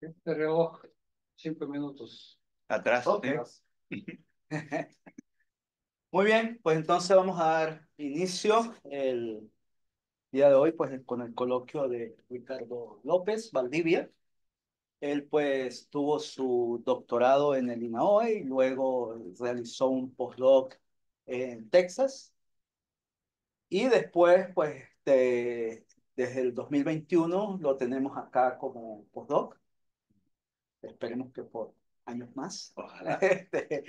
Este reloj, cinco minutos. Atrás. Oh, Muy bien, pues entonces vamos a dar inicio el día de hoy pues con el coloquio de Ricardo López Valdivia. Él pues tuvo su doctorado en el INAOE y luego realizó un postdoc en Texas. Y después pues desde el 2021 lo tenemos acá como postdoc Esperemos que por años más. Ojalá. Este,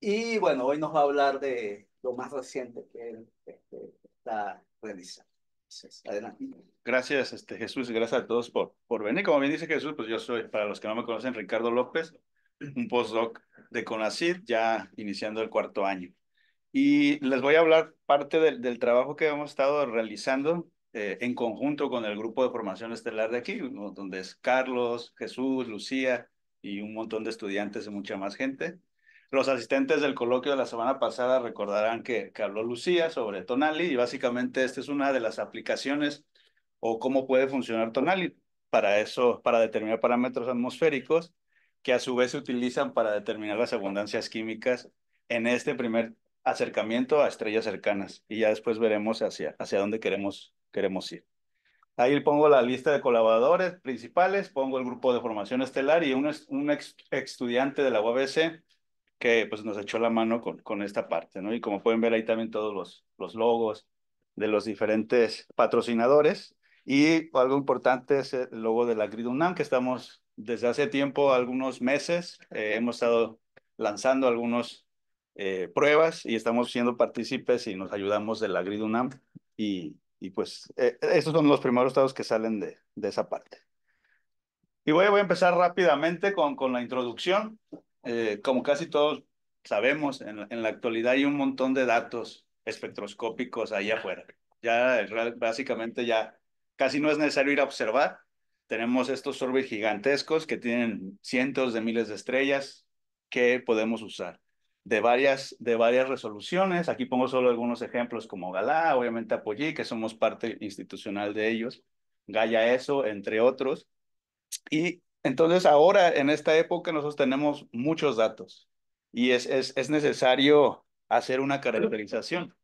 y bueno, hoy nos va a hablar de lo más reciente que él este, está realizando. Gracias, este, Jesús, gracias a todos por, por venir. Como bien dice Jesús, pues yo soy, para los que no me conocen, Ricardo López, un postdoc de CONACYT, ya iniciando el cuarto año. Y les voy a hablar parte del, del trabajo que hemos estado realizando eh, en conjunto con el grupo de formación estelar de aquí, donde es Carlos, Jesús, Lucía y un montón de estudiantes y mucha más gente. Los asistentes del coloquio de la semana pasada recordarán que, que habló Lucía sobre Tonali y básicamente esta es una de las aplicaciones o cómo puede funcionar Tonali para eso, para determinar parámetros atmosféricos que a su vez se utilizan para determinar las abundancias químicas en este primer acercamiento a estrellas cercanas y ya después veremos hacia, hacia dónde queremos queremos ir. Ahí pongo la lista de colaboradores principales, pongo el grupo de formación estelar y un, un ex, estudiante de la UABC que pues, nos echó la mano con, con esta parte, ¿no? Y como pueden ver ahí también todos los, los logos de los diferentes patrocinadores y algo importante es el logo de la GridUNAM que estamos desde hace tiempo, algunos meses, eh, hemos estado lanzando algunas eh, pruebas y estamos siendo partícipes y nos ayudamos de la GridUNAM y y pues eh, estos son los primeros estados que salen de, esa parte. Y voy, voy a empezar rápidamente con, con la introducción. Eh, como casi todos sabemos, en, la actualidad hay un montón de datos espectroscópicos ahí afuera. Ya básicamente ya casi no es necesario ir a observar. Tenemos estos orbes gigantescos que tienen cientos de miles de estrellas que podemos usar de varias, de varias resoluciones. Aquí pongo solo algunos ejemplos como Galá, obviamente Apoyí, que somos parte institucional de ellos, Gaya Eso, entre otros. Y entonces ahora, en esta época, nosotros tenemos muchos datos y es, es, es necesario hacer una caracterización.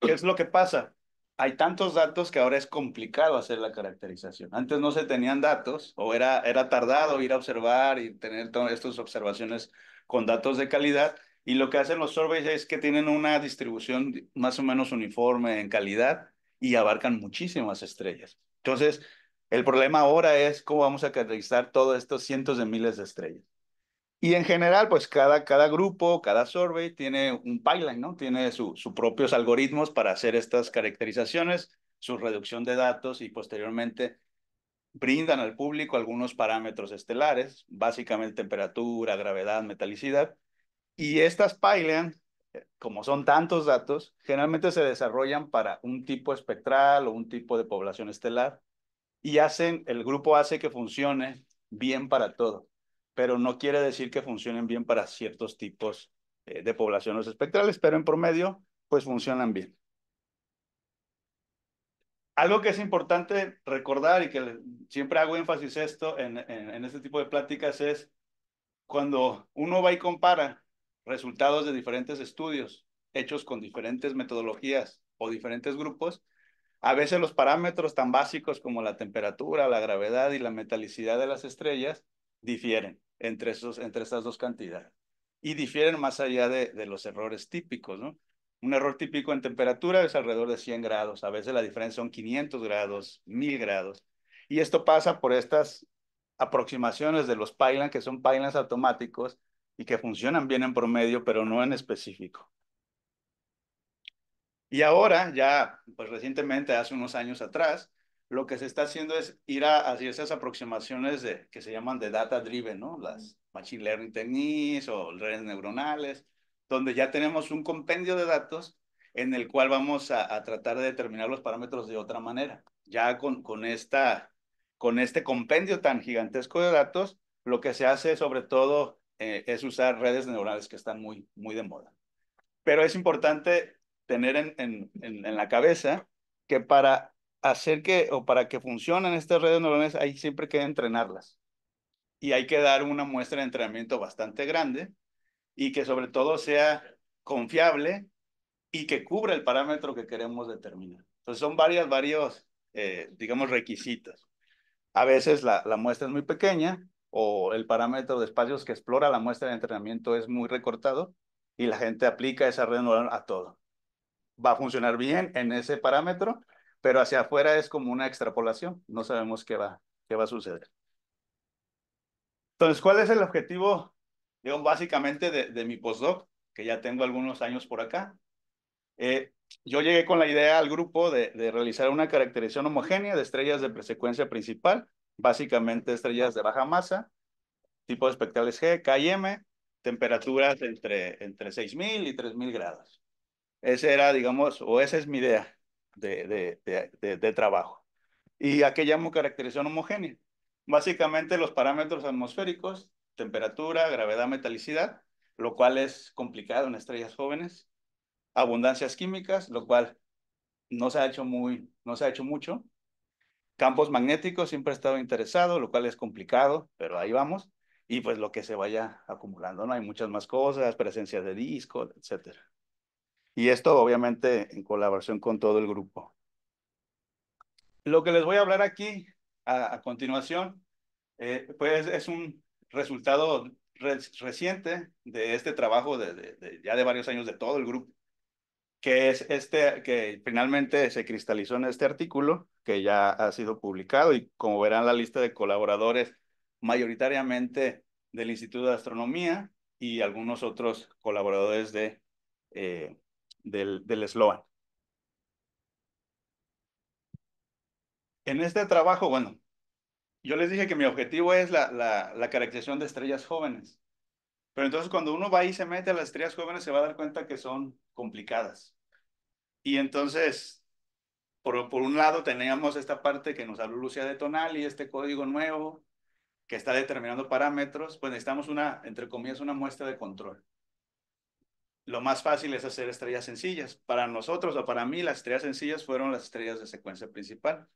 ¿Qué es lo que pasa? Hay tantos datos que ahora es complicado hacer la caracterización. Antes no se tenían datos o era, era tardado ir a observar y tener todas estas observaciones con datos de calidad y lo que hacen los surveys es que tienen una distribución más o menos uniforme en calidad y abarcan muchísimas estrellas. Entonces, el problema ahora es cómo vamos a caracterizar todos estos cientos de miles de estrellas. Y en general, pues cada, cada grupo, cada survey tiene un pipeline, ¿no? Tiene sus propios algoritmos para hacer estas caracterizaciones, su reducción de datos y posteriormente brindan al público algunos parámetros estelares, básicamente temperatura, gravedad, metalicidad, y estas pylons, eh, como son tantos datos, generalmente se desarrollan para un tipo espectral o un tipo de población estelar y hacen, el grupo hace que funcione bien para todo, pero no quiere decir que funcionen bien para ciertos tipos eh, de poblaciones espectrales, pero en promedio, pues funcionan bien. Algo que es importante recordar y que siempre hago énfasis esto en, en, en este tipo de pláticas es cuando uno va y compara resultados de diferentes estudios hechos con diferentes metodologías o diferentes grupos, a veces los parámetros tan básicos como la temperatura, la gravedad y la metalicidad de las estrellas difieren entre, esos, entre estas dos cantidades y difieren más allá de, los errores típicos, ¿no? Un error típico en temperatura es alrededor de 100 grados, a veces la diferencia son 500 grados, 1000 grados. Y esto pasa por estas aproximaciones de los pylons, que son pylons automáticos, y que funcionan bien en promedio, pero no en específico. Y ahora, ya pues recientemente, hace unos años atrás, lo que se está haciendo es ir a, hacia esas aproximaciones de, que se llaman de data driven, ¿no? Las machine learning techniques o redes neuronales, donde ya tenemos un compendio de datos en el cual vamos a, tratar de determinar los parámetros de otra manera. Ya con, esta, con este compendio tan gigantesco de datos, lo que se hace sobre todo eh, es usar redes neuronales que están muy, muy de moda. Pero es importante tener en, en, en, la cabeza que para hacer que o para que funcionen estas redes neuronales hay siempre que entrenarlas. Y hay que dar una muestra de entrenamiento bastante grande y que sobre todo sea confiable y que cubra el parámetro que queremos determinar. Entonces son varias, varios, eh, digamos, requisitos. A veces la muestra es muy pequeña, o el parámetro de espacios que explora la muestra de entrenamiento es muy recortado y la gente aplica esa red a todo. Va a funcionar bien en ese parámetro, pero hacia afuera es como una extrapolación, no sabemos qué va, qué va a suceder. Entonces, ¿cuál es el objetivo, básicamente de, mi postdoc, que ya tengo algunos años por acá? Eh, yo llegué con la idea al grupo de, de realizar una caracterización homogénea de estrellas de presecuencia principal básicamente estrellas de baja masa, tipo espectrales G, K y M, temperaturas entre, entre 6.000 y 3.000 grados. Esa era, digamos, o esa es mi idea de, trabajo. ¿Y a qué llamo caracterización homogénea? Básicamente los parámetros atmosféricos, temperatura, gravedad, metalicidad, lo cual es complicado en estrellas jóvenes, abundancias químicas, lo cual no se ha hecho muy, no se ha hecho mucho, Campos magnéticos, siempre he estado interesado, lo cual es complicado, pero ahí vamos. Y pues lo que se vaya acumulando, ¿no? Hay muchas más cosas, presencia de disco, etc. Y esto obviamente en colaboración con todo el grupo. Lo que les voy a hablar aquí a, continuación, eh, pues es un resultado reciente de este trabajo de, ya de varios años de todo el grupo que es este, que finalmente se cristalizó en este artículo que ya ha sido publicado y como verán la lista de colaboradores mayoritariamente del Instituto de Astronomía y algunos otros colaboradores de, eh, del, del Sloan. En este trabajo, bueno, yo les dije que mi objetivo es la, la caracterización de estrellas jóvenes. Pero entonces cuando uno va y se mete a las estrellas jóvenes se va a dar cuenta que son complicadas. Y entonces, por, por un lado teníamos esta parte que nos habló Lucia de Tonal y este código nuevo que está determinando parámetros, pues necesitamos una, entre comillas, una muestra de control. Lo más fácil es hacer estrellas sencillas. Para nosotros o para mí las estrellas sencillas fueron las estrellas de secuencia principal,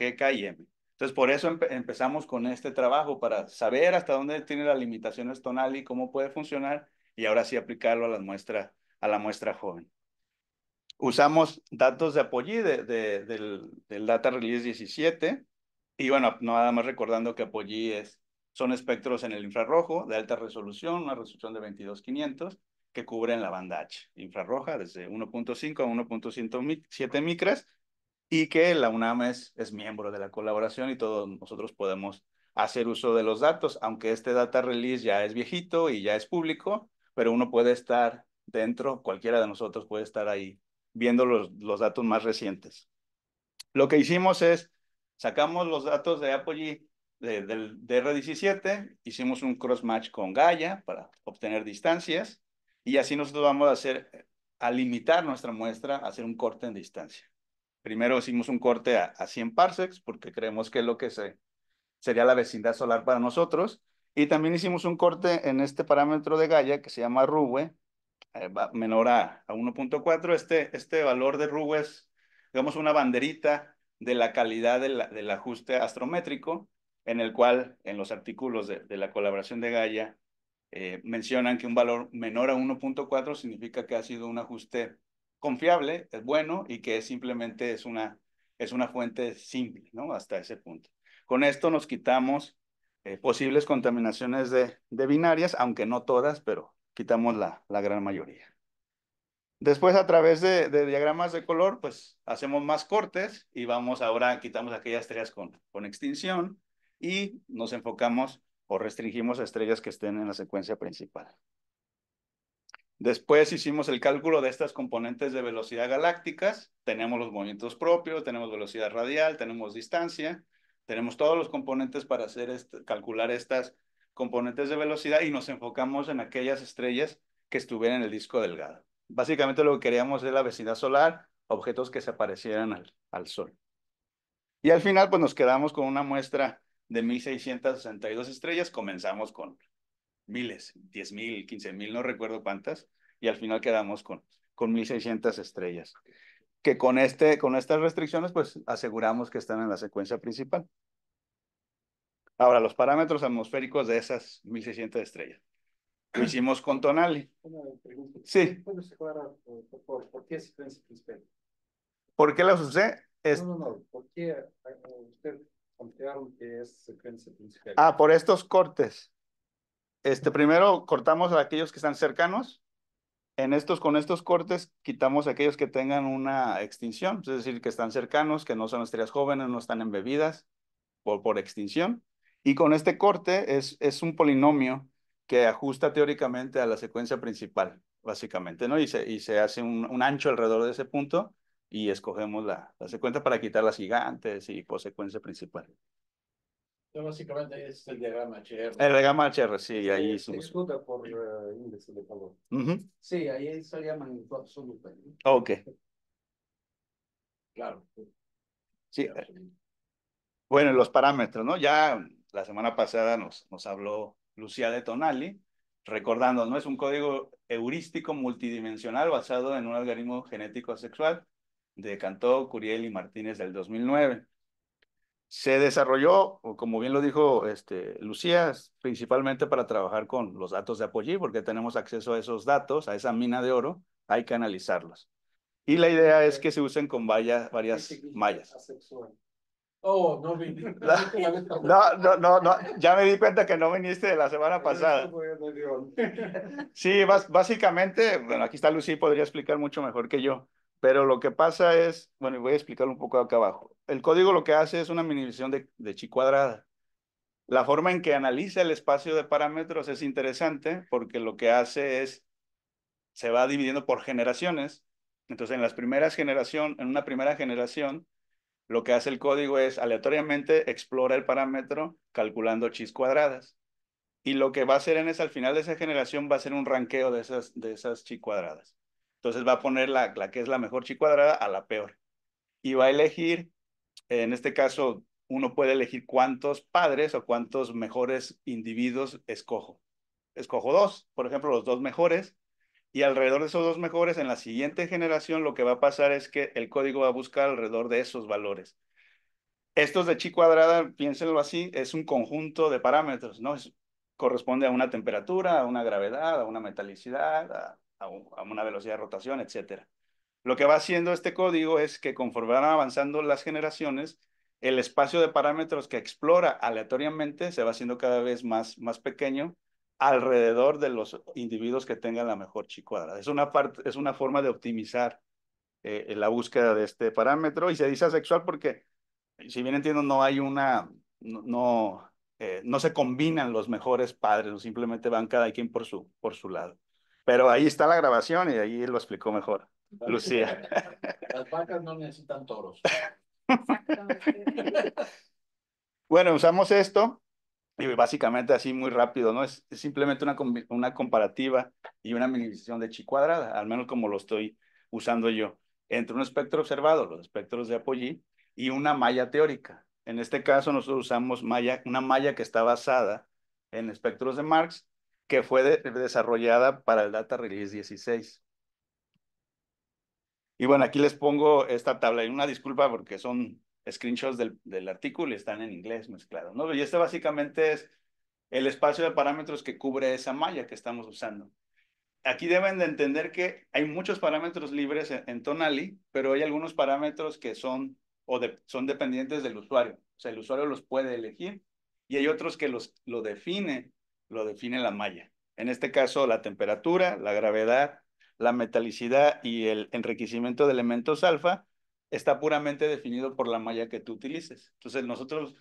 GK y M. Entonces, por eso empezamos con este trabajo, para saber hasta dónde tiene las limitaciones tonal y cómo puede funcionar, y ahora sí aplicarlo a, a la muestra joven. Usamos datos de apoyo de, del, Data Release 17, y bueno, nada más recordando que Apoyí es, son espectros en el infrarrojo de alta resolución, una resolución de 22,500, que cubren la banda H, infrarroja, desde 1.5 a 1.7 micras, y que la UNAM es, miembro de la colaboración y todos nosotros podemos hacer uso de los datos, aunque este data release ya es viejito y ya es público, pero uno puede estar dentro, cualquiera de nosotros puede estar ahí viendo los, datos más recientes. Lo que hicimos es, sacamos los datos de Apogee de, del DR17, hicimos un cross-match con Gaia para obtener distancias y así nosotros vamos a hacer, a limitar nuestra muestra, hacer un corte en distancia. Primero hicimos un corte a, 100 parsecs porque creemos que es lo que sería la vecindad solar para nosotros. Y también hicimos un corte en este parámetro de Gaia que se llama RUWE, eh, menor a, 1.4. Este, este valor de RUWE es, digamos, una banderita de la calidad del ajuste astrométrico, en el cual en los artículos de, la colaboración de Gaia eh, mencionan que un valor menor a 1.4 significa que ha sido un ajuste confiable, es bueno y que simplemente es una, es una fuente simple, ¿no? Hasta ese punto. Con esto nos quitamos eh, posibles contaminaciones de, binarias, aunque no todas, pero quitamos la, la gran mayoría. Después a través de, diagramas de color, pues hacemos más cortes y vamos ahora, quitamos aquellas estrellas con, con extinción y nos enfocamos o restringimos a estrellas que estén en la secuencia principal. Después hicimos el cálculo de estas componentes de velocidad galácticas. Tenemos los movimientos propios, tenemos velocidad radial, tenemos distancia, tenemos todos los componentes para hacer calcular estas componentes de velocidad y nos enfocamos en aquellas estrellas que estuvieran en el disco delgado. Básicamente lo que queríamos era la vecindad solar, objetos que se aparecieran al, al Sol. Y al final, pues nos quedamos con una muestra de 1662 estrellas. Comenzamos con miles, 10 mil, 15 mil, no recuerdo cuántas, y al final quedamos con, con 1.600 estrellas, que con, este, con estas restricciones pues aseguramos que están en la secuencia principal. Ahora, los parámetros atmosféricos de esas 1.600 estrellas. Lo hicimos con Tonali. Sí. ¿Por qué secuencia principal? ¿Por qué las usé? No, no, no. ¿Por qué usted que es secuencia principal? Ah, por estos cortes. Este, primero cortamos a aquellos que están cercanos. En estos, con estos cortes, quitamos a aquellos que tengan una extinción, es decir, que están cercanos, que no son estrellas jóvenes, no están embebidas por, por extinción. Y con este corte es, es un polinomio que ajusta teóricamente a la secuencia principal, básicamente, ¿no? Y se, hace un, ancho alrededor de ese punto y escogemos la, la secuencia para quitar las gigantes y por secuencia principal. Básicamente es el diagrama HR. El diagrama HR, eh, sí, ahí por índice de calor. Sí, ahí se llama magnitud Ok. Claro. Sí. Eh, bueno, los parámetros, ¿no? Ya la semana pasada nos, nos habló Lucía de Tonali, recordando, ¿no? Es un código heurístico multidimensional basado en un algoritmo genético sexual de Cantó, Curiel y Martínez del 2009 se desarrolló, como bien lo dijo este, Lucía, principalmente para trabajar con los datos de apoyo porque tenemos acceso a esos datos, a esa mina de oro, hay que analizarlos. Y la idea es que se usen con varias mallas. Oh, no viniste. No, no, no, ya me di cuenta que no viniste de la semana pasada. Sí, básicamente, bueno, aquí está Lucía, podría explicar mucho mejor que yo. Pero lo que pasa es, bueno, voy a explicarlo un poco acá abajo. El código lo que hace es una minimización de, chi cuadrada. La forma en que analiza el espacio de parámetros es interesante porque lo que hace es, se va dividiendo por generaciones. Entonces, en las primeras generación, en una primera generación, lo que hace el código es aleatoriamente explora el parámetro calculando chi cuadradas. Y lo que va a hacer en al final de esa generación va a ser un ranqueo de esas, de esas chi cuadradas. Entonces va a poner la, que es la mejor chi cuadrada a la peor. Y va a elegir, en este caso, uno puede elegir cuántos padres o cuántos mejores individuos escojo. Escojo dos, por ejemplo, los dos mejores. Y alrededor de esos dos mejores, en la siguiente generación, lo que va a pasar es que el código va a buscar alrededor de esos valores. Estos de chi cuadrada, piénsenlo así, es un conjunto de parámetros, ¿no? corresponde a una temperatura, a una gravedad, a una metalicidad, a a, una velocidad de rotación, etcétera. Lo que va haciendo este código es que conforme van avanzando las generaciones, el espacio de parámetros que explora aleatoriamente se va haciendo cada vez más, más pequeño alrededor de los individuos que tengan la mejor chicuadra Es una, parte, es una forma de optimizar eh, eh, la búsqueda de este parámetro y se dice asexual porque, si bien entiendo, no hay una, no, no eh, se combinan los mejores padres, simplemente van cada quien por su, por su lado. Pero ahí está la grabación y ahí lo explicó mejor. Lucía. Las vacas no necesitan toros. bueno, usamos esto y básicamente así muy rápido, ¿no? Es, simplemente una, comparativa y una minimización de chi cuadrada, al menos como lo estoy usando yo, entre un espectro observado, los espectros de Apogee, y una malla teórica. En este caso nosotros usamos malla, una malla que está basada en espectros de Marx que fue desarrollada para el Data Release 16. Y bueno, aquí les pongo esta tabla. Y una disculpa porque son screenshots del, artículo y están en inglés mezclados. ¿no? Y este básicamente es el espacio de parámetros que cubre esa malla que estamos usando. Aquí deben de entender que hay muchos parámetros libres en, en pero hay algunos parámetros que son, o son dependientes del usuario. O sea, el usuario los puede elegir y hay otros que los, lo define lo define la malla. En este caso, la temperatura, la gravedad, la metalicidad y el enriquecimiento de elementos alfa está puramente definido por la malla que tú utilices. Entonces, nosotros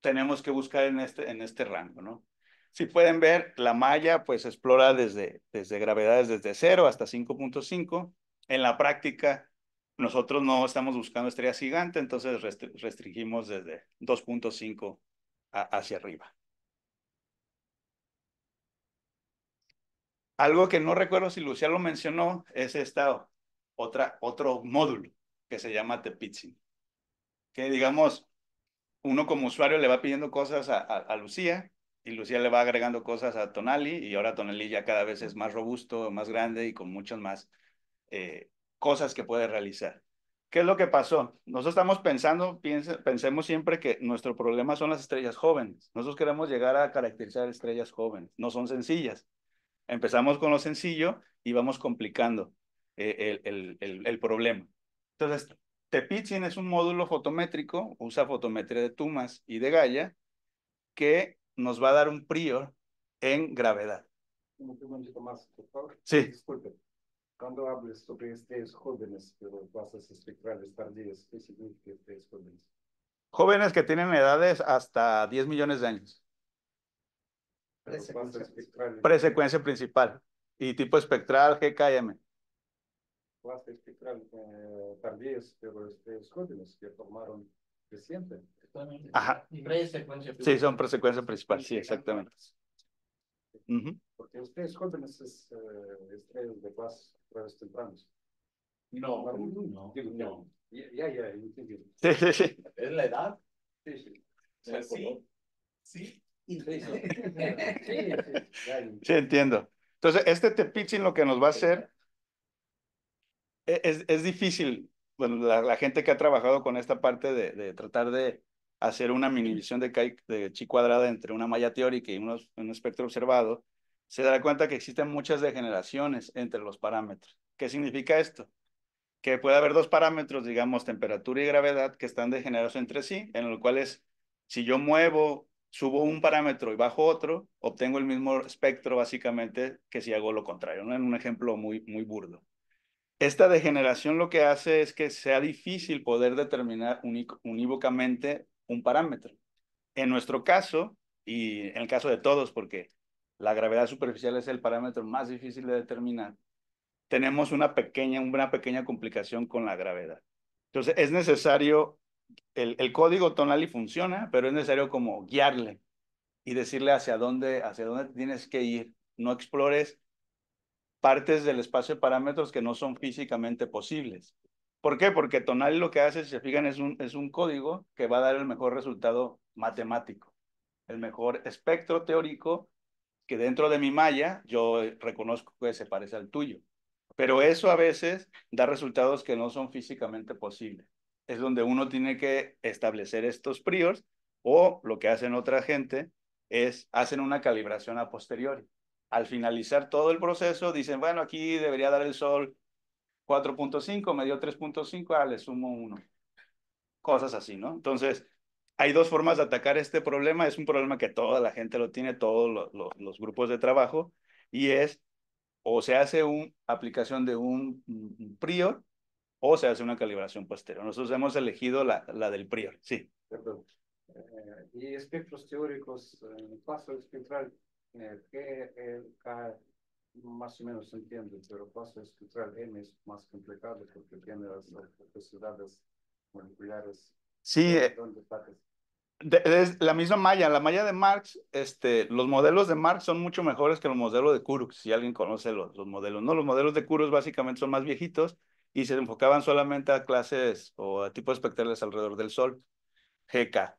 tenemos que buscar en este, en este rango, ¿no? Si pueden ver, la malla pues explora desde, desde gravedades desde 0 hasta 5.5. En la práctica, nosotros no estamos buscando estrellas gigantes, entonces restringimos desde 2.5 hacia arriba. Algo que no recuerdo si Lucía lo mencionó es este otro módulo que se llama Tepitzin. Que digamos, uno como usuario le va pidiendo cosas a, a, Lucía y Lucía le va agregando cosas a Tonali y ahora Tonali ya cada vez es más robusto, más grande y con muchas más eh, cosas que puede realizar. ¿Qué es lo que pasó? Nosotros estamos pensando, pensemos siempre que nuestro problema son las estrellas jóvenes. Nosotros queremos llegar a caracterizar estrellas jóvenes. No son sencillas. Empezamos con lo sencillo y vamos complicando eh, el, el, el, problema. Entonces, Tepichin es un módulo fotométrico, usa fotometría de Tumas y de Gaia, que nos va a dar un prior en gravedad. Un momento más, por favor. Sí. Disculpe. Cuando hables sobre estos jóvenes, pero bases espectrales tardías, ¿qué significa estos jóvenes? Jóvenes que tienen edades hasta 10 millones de años. Presecuencia principal. principal. Y tipo espectral GKM. Clase espectral eh, tardíos pero este, jóvenes que formaron reciente. Ajá. Presecuencia principal. Sí, son presecuencia principal, sí, exactamente. Porque ustedes jóvenes es eh, estrellas de paz jueves tempranos. No, no, no. Ya, ya, ya, Sí, sí, ¿Es la edad? Sí, sí. sí, sí, Sí, entiendo. Entonces, este te pitching lo que nos va a hacer e, es, es difícil. Bueno, la, gente que ha trabajado con esta parte de, de tratar de hacer una minimización de, chi, de chi cuadrada entre una malla teórica y unos, un espectro observado, se dará cuenta que existen muchas degeneraciones entre los parámetros. ¿Qué significa esto? Que puede haber dos parámetros, digamos, temperatura y gravedad, que están degenerados entre sí, en los cuales si yo muevo subo un parámetro y bajo otro, obtengo el mismo espectro básicamente que si hago lo contrario, En un ejemplo muy, muy burdo. Esta degeneración lo que hace es que sea difícil poder determinar unívocamente un parámetro. En nuestro caso, y en el caso de todos, porque la gravedad superficial es el parámetro más difícil de determinar, tenemos una pequeña, una pequeña complicación con la gravedad. Entonces, es necesario el, el, código tonal y funciona, pero es necesario como guiarle y decirle hacia dónde, hacia dónde tienes que ir. No explores partes del espacio de parámetros que no son físicamente posibles. ¿Por qué? Porque tonal lo que hace, si se fijan, es un, es un código que va a dar el mejor resultado matemático, el mejor espectro teórico que dentro de mi malla yo reconozco que se parece al tuyo. Pero eso a veces da resultados que no son físicamente posibles es donde uno tiene que establecer estos priors o lo que hacen otra gente es hacen una calibración a posteriori. Al finalizar todo el proceso dicen, bueno, aquí debería dar el sol 4.5, me dio 3.5, ah, le sumo 1. Cosas así, ¿no? Entonces, hay dos formas de atacar este problema. Es un problema que toda la gente lo tiene, todos los grupos de trabajo, y es o se hace una aplicación de un prior o se hace una calibración posterior. Nosotros hemos elegido la, la del prior, sí. Eh, y espectros teóricos, el eh, paso espectral, eh, e, más o menos entiendo, pero paso espectral M es más complicado porque tiene las capacidades moleculares. Sí. es la misma malla, la malla de Marx, este, los modelos de Marx son mucho mejores que los modelos de Kurux, si alguien conoce los, los modelos, ¿no? Los modelos de Kurux básicamente son más viejitos, y se enfocaban solamente a clases o a tipos espectrales alrededor del Sol, GK.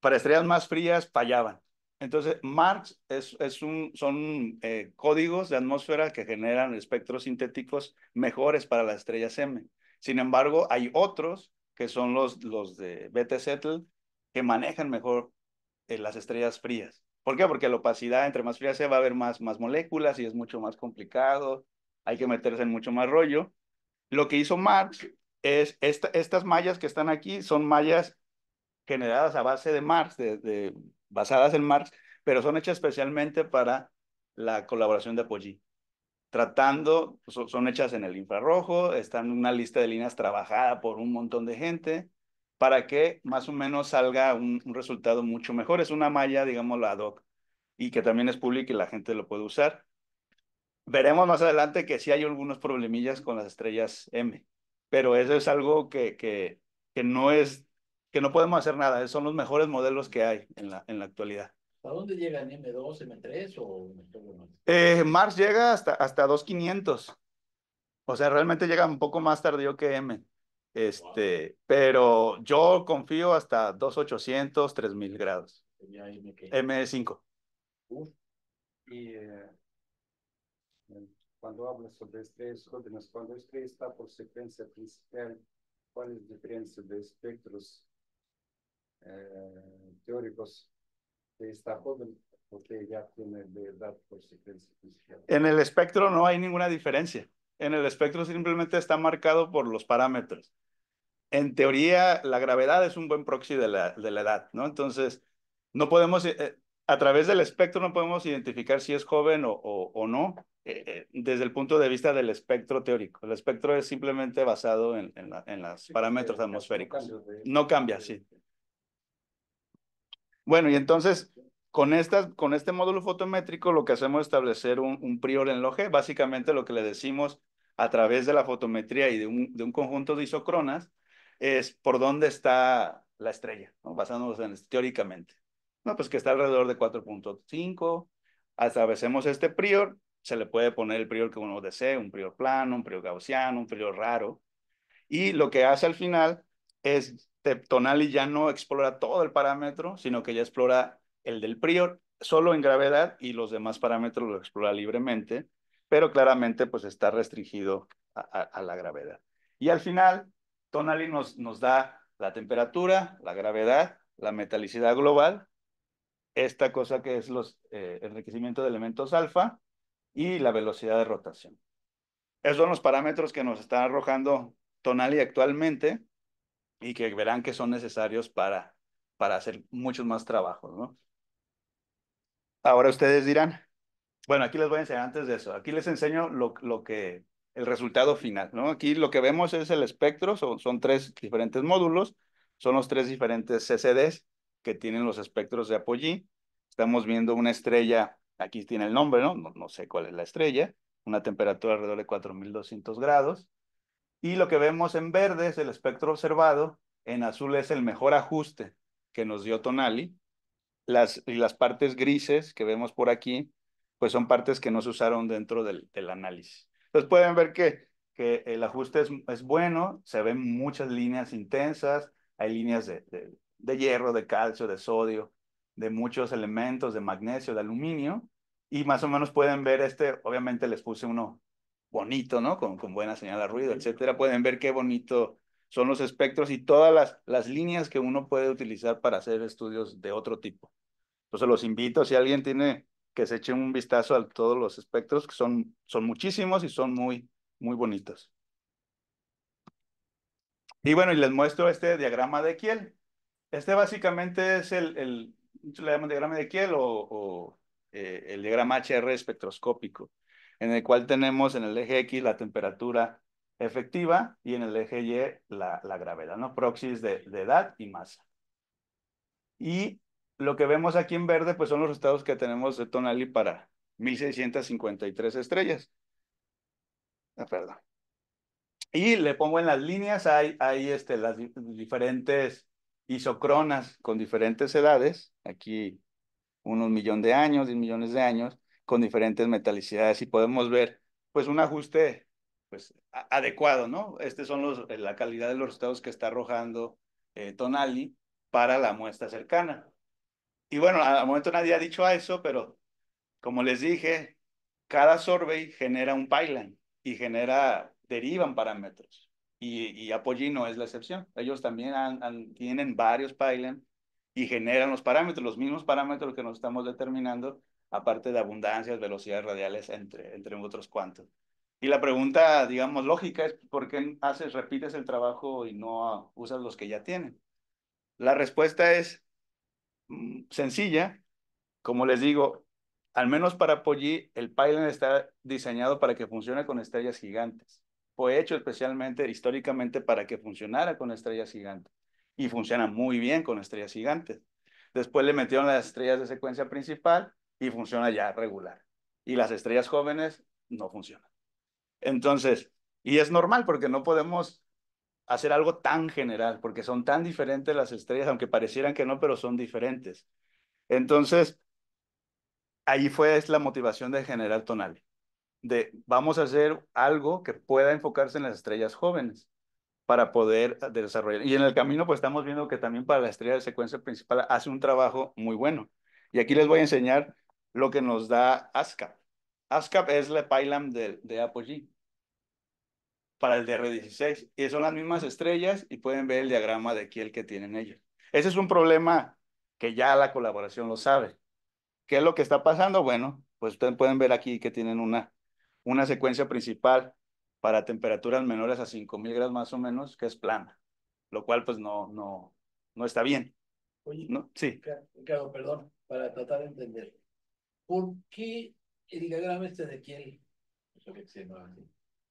Para estrellas más frías, fallaban. Entonces, Marx es, un, son eh, códigos de atmósfera que generan espectros sintéticos mejores para las estrellas M. Sin embargo, hay otros que son los, los de bt Settle que manejan mejor eh, las estrellas frías. ¿Por qué? Porque la opacidad entre más fría se va a haber más, más moléculas y es mucho más complicado. Hay que meterse en mucho más rollo. Lo que hizo Marx es, estas mallas que están aquí son mallas generadas a base de Marx, basadas en Marx, pero son hechas especialmente para la colaboración de Apogee. Tratando, son hechas en el infrarrojo, están en una lista de líneas trabajada por un montón de gente, para que más o menos salga un, resultado mucho mejor. Es una malla, digamos, la ad hoc, y que también es pública y la gente lo puede usar veremos más adelante que sí hay algunos problemillas con las estrellas M, pero eso es algo que, que, que no es, que no podemos hacer nada, son los mejores modelos que hay en la, en la actualidad. ¿A dónde llegan M2, M3 o m eh, Mars llega hasta, hasta 2500. O sea, realmente llega un poco más tardío que M. Este, pero yo confío hasta 2800, 3000 grados. M5. Y, eh, cuando hablas sobre estrés órdenes, cuando estrés está por secuencia principal, ¿cuál es la diferencia de espectros eh, teóricos de esta joven? Porque ya tiene de edad por secuencia principal. En el espectro no hay ninguna diferencia. En el espectro simplemente está marcado por los parámetros. En teoría, la gravedad es un buen proxy de la, de la edad, ¿no? Entonces, no podemos, eh, a través del espectro no podemos identificar si es joven o, no eh, eh, desde el punto de vista del espectro teórico. El espectro es simplemente basado en, en, los pues, parámetros atmosféricos. No, cambia, sí. Bueno, y entonces, con, estas, con este módulo fotométrico lo que hacemos es establecer un, prior en Básicamente lo que le decimos a través de la fotometría y de un, de un conjunto de isocronas es por dónde está la estrella, basándonos en, teóricamente. No, pues que está alrededor de 4.5. atravesemos este prior, se le puede poner el prior que uno desee, un prior plano, un prior gaussiano, un prior raro. Y lo que hace al final es, Tonali ya no explora todo el parámetro, sino que ya explora el del prior solo en gravedad y los demás parámetros lo explora libremente, pero claramente pues está restringido a, la gravedad. Y al final, Tonali nos, nos da la temperatura, la gravedad, la metalicidad global esta cosa que es los, eh, enriquecimiento de elementos alfa y la velocidad de rotación. Esos son los parámetros que nos están arrojando Tonali actualmente y que verán que son necesarios para, para hacer muchos más trabajos. ¿no? Ahora ustedes dirán, bueno, aquí les voy a enseñar antes de eso, aquí les enseño lo, que, el resultado final. ¿no? Aquí lo que vemos es el espectro, son, son tres diferentes módulos, son los tres diferentes CCDs que tienen los espectros de apollí Estamos viendo una estrella, aquí tiene el nombre, ¿no? No, sé cuál es la estrella, una temperatura alrededor de 4200 grados. Y lo que vemos en verde es el espectro observado, en azul es el mejor ajuste que nos dio Tonali. Las, y las partes grises que vemos por aquí, pues son partes que no se usaron dentro del, análisis. Entonces pueden ver que, que el ajuste es, bueno, se ven muchas líneas intensas, hay líneas de, de hierro, de calcio, de sodio, de muchos elementos, de magnesio, de aluminio, y más o menos pueden ver este, obviamente les puse uno bonito, ¿no? Con, con buena señal de ruido, etcétera. Pueden ver qué bonito son los espectros y todas las, las líneas que uno puede utilizar para hacer estudios de otro tipo. Entonces los invito, si alguien tiene que se eche un vistazo a todos los espectros, que son, son muchísimos y son muy, muy bonitos. Y bueno, y les muestro este diagrama de Kiel. Este básicamente es el, el diagrama de Kiel o, o eh, el diagrama HR espectroscópico, en el cual tenemos en el eje X la temperatura efectiva y en el eje Y la, la gravedad, ¿no? Proxies de, de edad y masa. Y lo que vemos aquí en verde, pues son los resultados que tenemos de Tonali para 1653 estrellas. Ah, perdón. Y le pongo en las líneas, hay, hay este, las diferentes isocronas con diferentes edades, aquí unos millones de años, 10 millones de años, con diferentes metalicidades y podemos ver pues un ajuste pues adecuado, ¿no? Este son los, eh, la calidad de los resultados que está arrojando eh, Tonali para la muestra cercana. Y bueno, al momento nadie ha dicho a eso, pero como les dije, cada survey genera un pylon y genera, derivan parámetros. Y, y Apogee no es la excepción. Ellos también tienen varios pylons y generan los parámetros, los mismos parámetros que nos estamos determinando, aparte de abundancias, velocidades radiales, entre, entre otros cuantos. Y la pregunta, digamos, lógica es, ¿por qué haces, repites el trabajo y no usas los que ya tienen? La respuesta es mm, sencilla. Como les digo, al menos para Apogee, el pylon está diseñado para que funcione con estrellas gigantes fue hecho especialmente históricamente para que funcionara con estrellas gigantes y funciona muy bien con estrellas gigantes. Después le metieron las estrellas de secuencia principal y funciona ya regular. Y las estrellas jóvenes no funcionan. Entonces, y es normal porque no podemos hacer algo tan general, porque son tan diferentes las estrellas, aunque parecieran que no, pero son diferentes. Entonces, ahí fue es la motivación de General tonal de vamos a hacer algo que pueda enfocarse en las estrellas jóvenes para poder desarrollar. Y en el camino, pues estamos viendo que también para la estrella de secuencia principal hace un trabajo muy bueno. Y aquí les voy a enseñar lo que nos da ASCAP. ASCAP es la PyLAM de, de Apogee para el DR16. Y son las mismas estrellas y pueden ver el diagrama de aquí el que tienen ellos. Ese es un problema que ya la colaboración lo sabe. ¿Qué es lo que está pasando? Bueno, pues ustedes pueden ver aquí que tienen una una secuencia principal para temperaturas menores a 5000 grados más o menos, que es plana, lo cual pues no, no, no está bien. Oye, ¿no? sí. Claro, perdón, para tratar de entender. ¿Por qué el diagrama este de Kiel,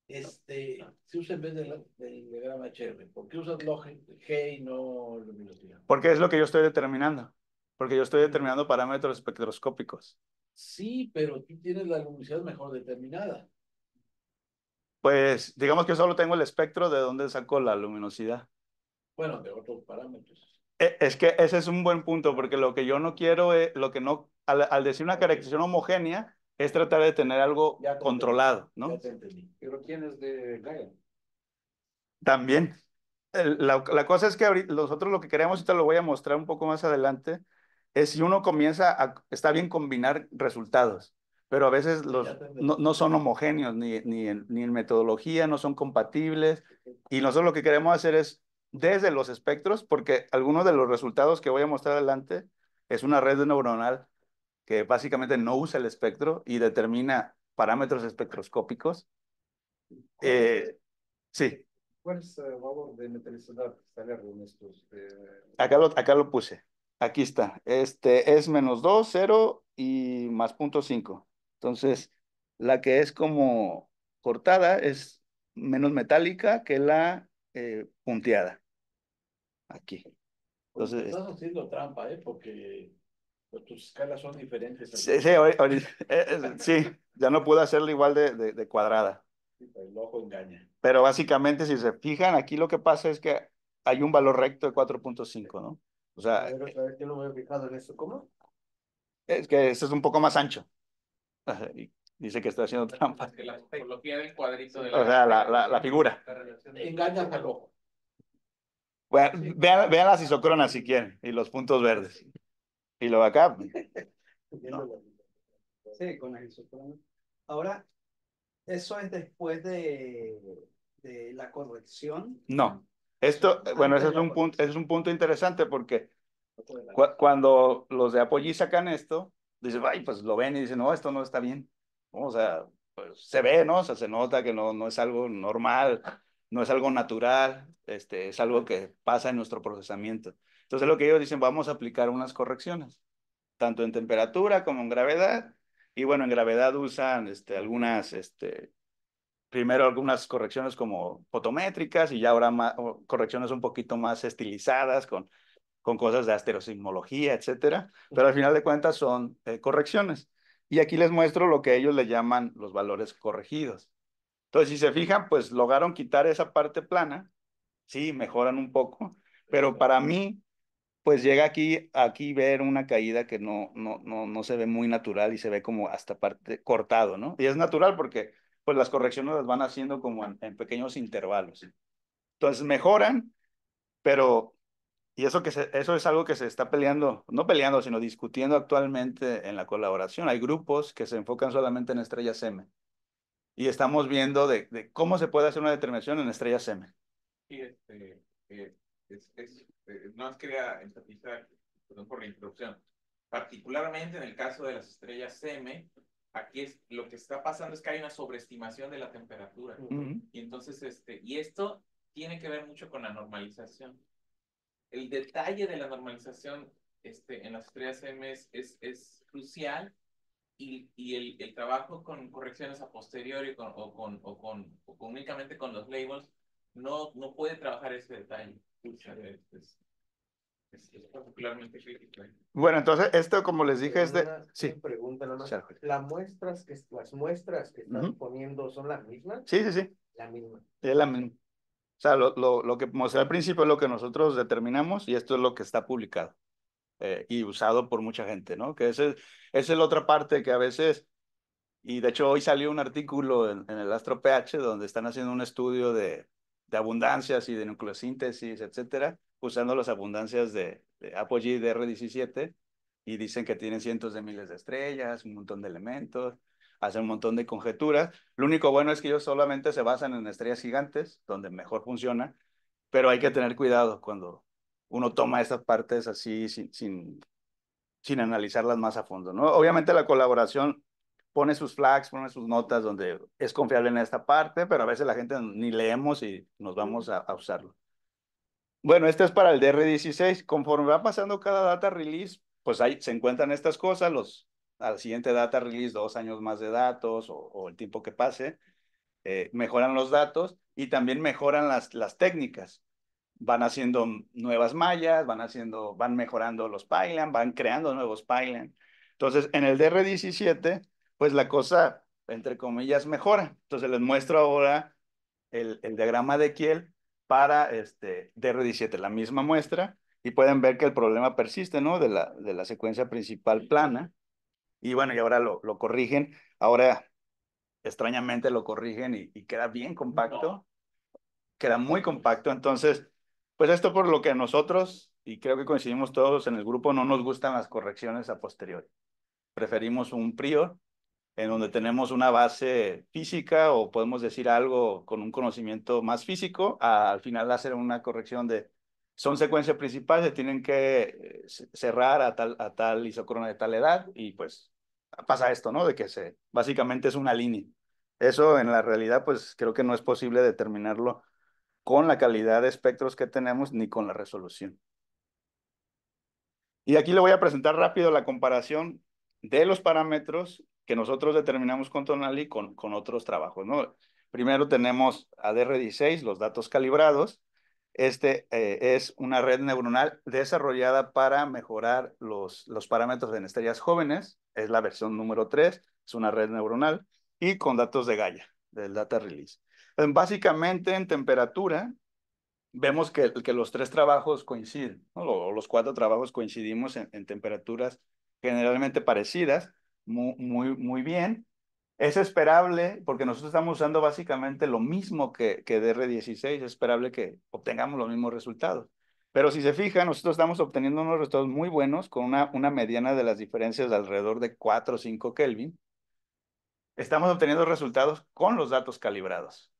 este, se usa en vez del de diagrama HR? ¿Por qué usas log G y no luminosidad? Porque es lo que yo estoy determinando. Porque yo estoy determinando parámetros espectroscópicos. Sí, pero tú tienes la luminosidad mejor determinada. Pues digamos que solo tengo el espectro de dónde saco la luminosidad. Bueno, de otros parámetros. E, es que ese es un buen punto, porque lo que yo no quiero es, eh, lo que no, al, decir una caracterización homogénea, es tratar de tener algo controlado, ¿no? Ya te entendí. Pero ¿quién es de Gaia? También. La, la, cosa es que nosotros lo que queremos, y te lo voy a mostrar un poco más adelante, es si uno comienza a, está bien combinar resultados, pero a veces los, no, son homogéneos ni, ni, en, ni en metodología, no son compatibles. Y nosotros lo que queremos hacer es desde los espectros, porque algunos de los resultados que voy a mostrar adelante es una red neuronal que básicamente no usa el espectro y determina parámetros espectroscópicos. Eh, eh, sí. ¿Cuál es el eh, valor de metalicidad Acá, lo, acá lo puse. Aquí está. Este es menos 2, 0 y más punto 5. Entonces, la que es como cortada es menos metálica que la eh, punteada. Aquí. Pues Entonces, estás este haciendo trampa, ¿eh? Porque pues, tus escalas son diferentes. Sí, sí, eh, eh, sí, ya no pude hacerlo igual de, cuadrada. pero el ojo engaña. Pero básicamente, si se fijan, aquí lo que pasa es que hay un valor recto de 4.5, ¿no? O sea, a ver, eh, otra vez, yo no me he fijado en eso. ¿Cómo? Es que este es un poco más ancho. dice que está haciendo trampa. La cuadrito de la. O sea, la, la, la figura. Engaña al ojo. vean, las isocronas si quieren y los puntos verdes. Y lo acá. Sí, con las isocronas. Ahora, ¿eso es después de, de la corrección? No. Esto, bueno, ese es un punto, es un punto interesante porque cuando los de Apoyí sacan esto, dicen, ay, pues lo ven y dicen, no, esto no está bien. O sea, pues, se ve, ¿no? O sea, se nota que no, no es algo normal, no es algo natural, este, es algo que pasa en nuestro procesamiento. Entonces lo que ellos dicen, vamos a aplicar unas correcciones, tanto en temperatura como en gravedad. Y bueno, en gravedad usan este, algunas este, primero algunas correcciones como fotométricas y ya ahora más, correcciones un poquito más estilizadas con, con cosas de asterosimología, etcétera. Pero al final de cuentas son eh, correcciones. Y aquí les muestro lo que ellos le llaman los valores corregidos. Entonces, si se fijan, pues lograron quitar esa parte plana. Sí, mejoran un poco. Pero para mí, pues llega aquí, aquí ver una caída que no, no, no, no se ve muy natural y se ve como hasta parte cortado, ¿no? Y es natural porque pues las correcciones las van haciendo como en, pequeños intervalos. Entonces mejoran, pero, y eso, que eso es algo que se está peleando, no peleando, sino discutiendo actualmente en la colaboración. Hay grupos que se enfocan solamente en estrellas M. Y estamos viendo de, cómo se puede hacer una determinación en estrellas M. Sí, este, eh, es, eh, no más quería enfatizar, perdón por la introducción. particularmente en el caso de las estrellas M, aquí es lo que está pasando es que hay una sobreestimación de la temperatura. Y entonces, este, y esto tiene que ver mucho con la normalización. El detalle de la normalización este, en las estrellas M es, es, crucial y, y el, el, trabajo con correcciones a posteriori o, con, o, con, únicamente con los labels no, no puede trabajar ese detalle. veces este, es, este, bueno, entonces esto, como les dije, es de... Sí. Pregunta muestras que, ¿Las muestras que están poniendo son las mismas? Sí, sí, sí. La misma. Es la misma. O sea, lo, lo, lo que mostré al principio es lo que nosotros determinamos y esto es lo que está publicado eh, y usado por mucha gente, ¿no? Que ese, esa es la otra parte que a veces, y de hecho hoy salió un artículo en, el Astro PH donde están haciendo un estudio de, de abundancias y de nucleosíntesis, etcétera, usando las abundancias de, de dr de R17 y dicen que tienen cientos de miles de estrellas, un montón de elementos, hacen un montón de conjeturas. Lo único bueno es que ellos solamente se basan en estrellas gigantes, donde mejor funciona, pero hay que tener cuidado cuando uno toma estas partes así sin, sin, sin analizarlas más a fondo. ¿no? Obviamente la colaboración pone sus flags, pone sus notas donde es confiable en esta parte, pero a veces la gente ni leemos y nos vamos a usarlo. Bueno, este es para el DR16. Conforme va pasando cada data release, pues ahí se encuentran estas cosas, los, al siguiente data release, dos años más de datos o, el tiempo que pase, eh, mejoran los datos y también mejoran las, las técnicas. Van haciendo nuevas mallas, van, haciendo, van mejorando los pylan, van creando nuevos pylan. Entonces, en el DR17, pues la cosa, entre comillas, mejora. Entonces, les muestro ahora el, el diagrama de Kiel para este DR17, la misma muestra, y pueden ver que el problema persiste, ¿no? De la, de la secuencia principal plana. Y bueno, y ahora lo, lo corrigen. Ahora, extrañamente, lo corrigen y, queda bien compacto. Queda muy compacto. Entonces, pues esto por lo que nosotros, y creo que coincidimos todos en el grupo, no nos gustan las correcciones a posteriori. Preferimos un prior en donde tenemos una base física o podemos decir algo con un conocimiento más físico, al final hacer una corrección de, son secuencias principales, se tienen que eh, cerrar a tal, a tal isocrona de tal edad y pues pasa esto, ¿no? De que se, básicamente es una línea. Eso en la realidad pues creo que no es posible determinarlo con la calidad de espectros que tenemos ni con la resolución. Y aquí le voy a presentar rápido la comparación de los parámetros que nosotros determinamos con Tonali con, con otros trabajos, ¿no? Primero tenemos ADR16, los datos calibrados. Este eh, es una red neuronal desarrollada para mejorar los, los parámetros de estrellas jóvenes. Es la versión número 3, es una red neuronal y con datos de Gaia, del data release. básicamente en temperatura, vemos que, que los tres trabajos coinciden, o los cuatro trabajos coincidimos en temperaturas generalmente parecidas muy, muy, bien. Es esperable, porque nosotros estamos usando básicamente lo mismo que, DR16, es esperable que obtengamos los mismos resultados. Pero si se fijan, nosotros estamos obteniendo unos resultados muy buenos con una, una mediana de las diferencias de alrededor de 4 o 5 Kelvin. Estamos obteniendo resultados con los datos calibrados,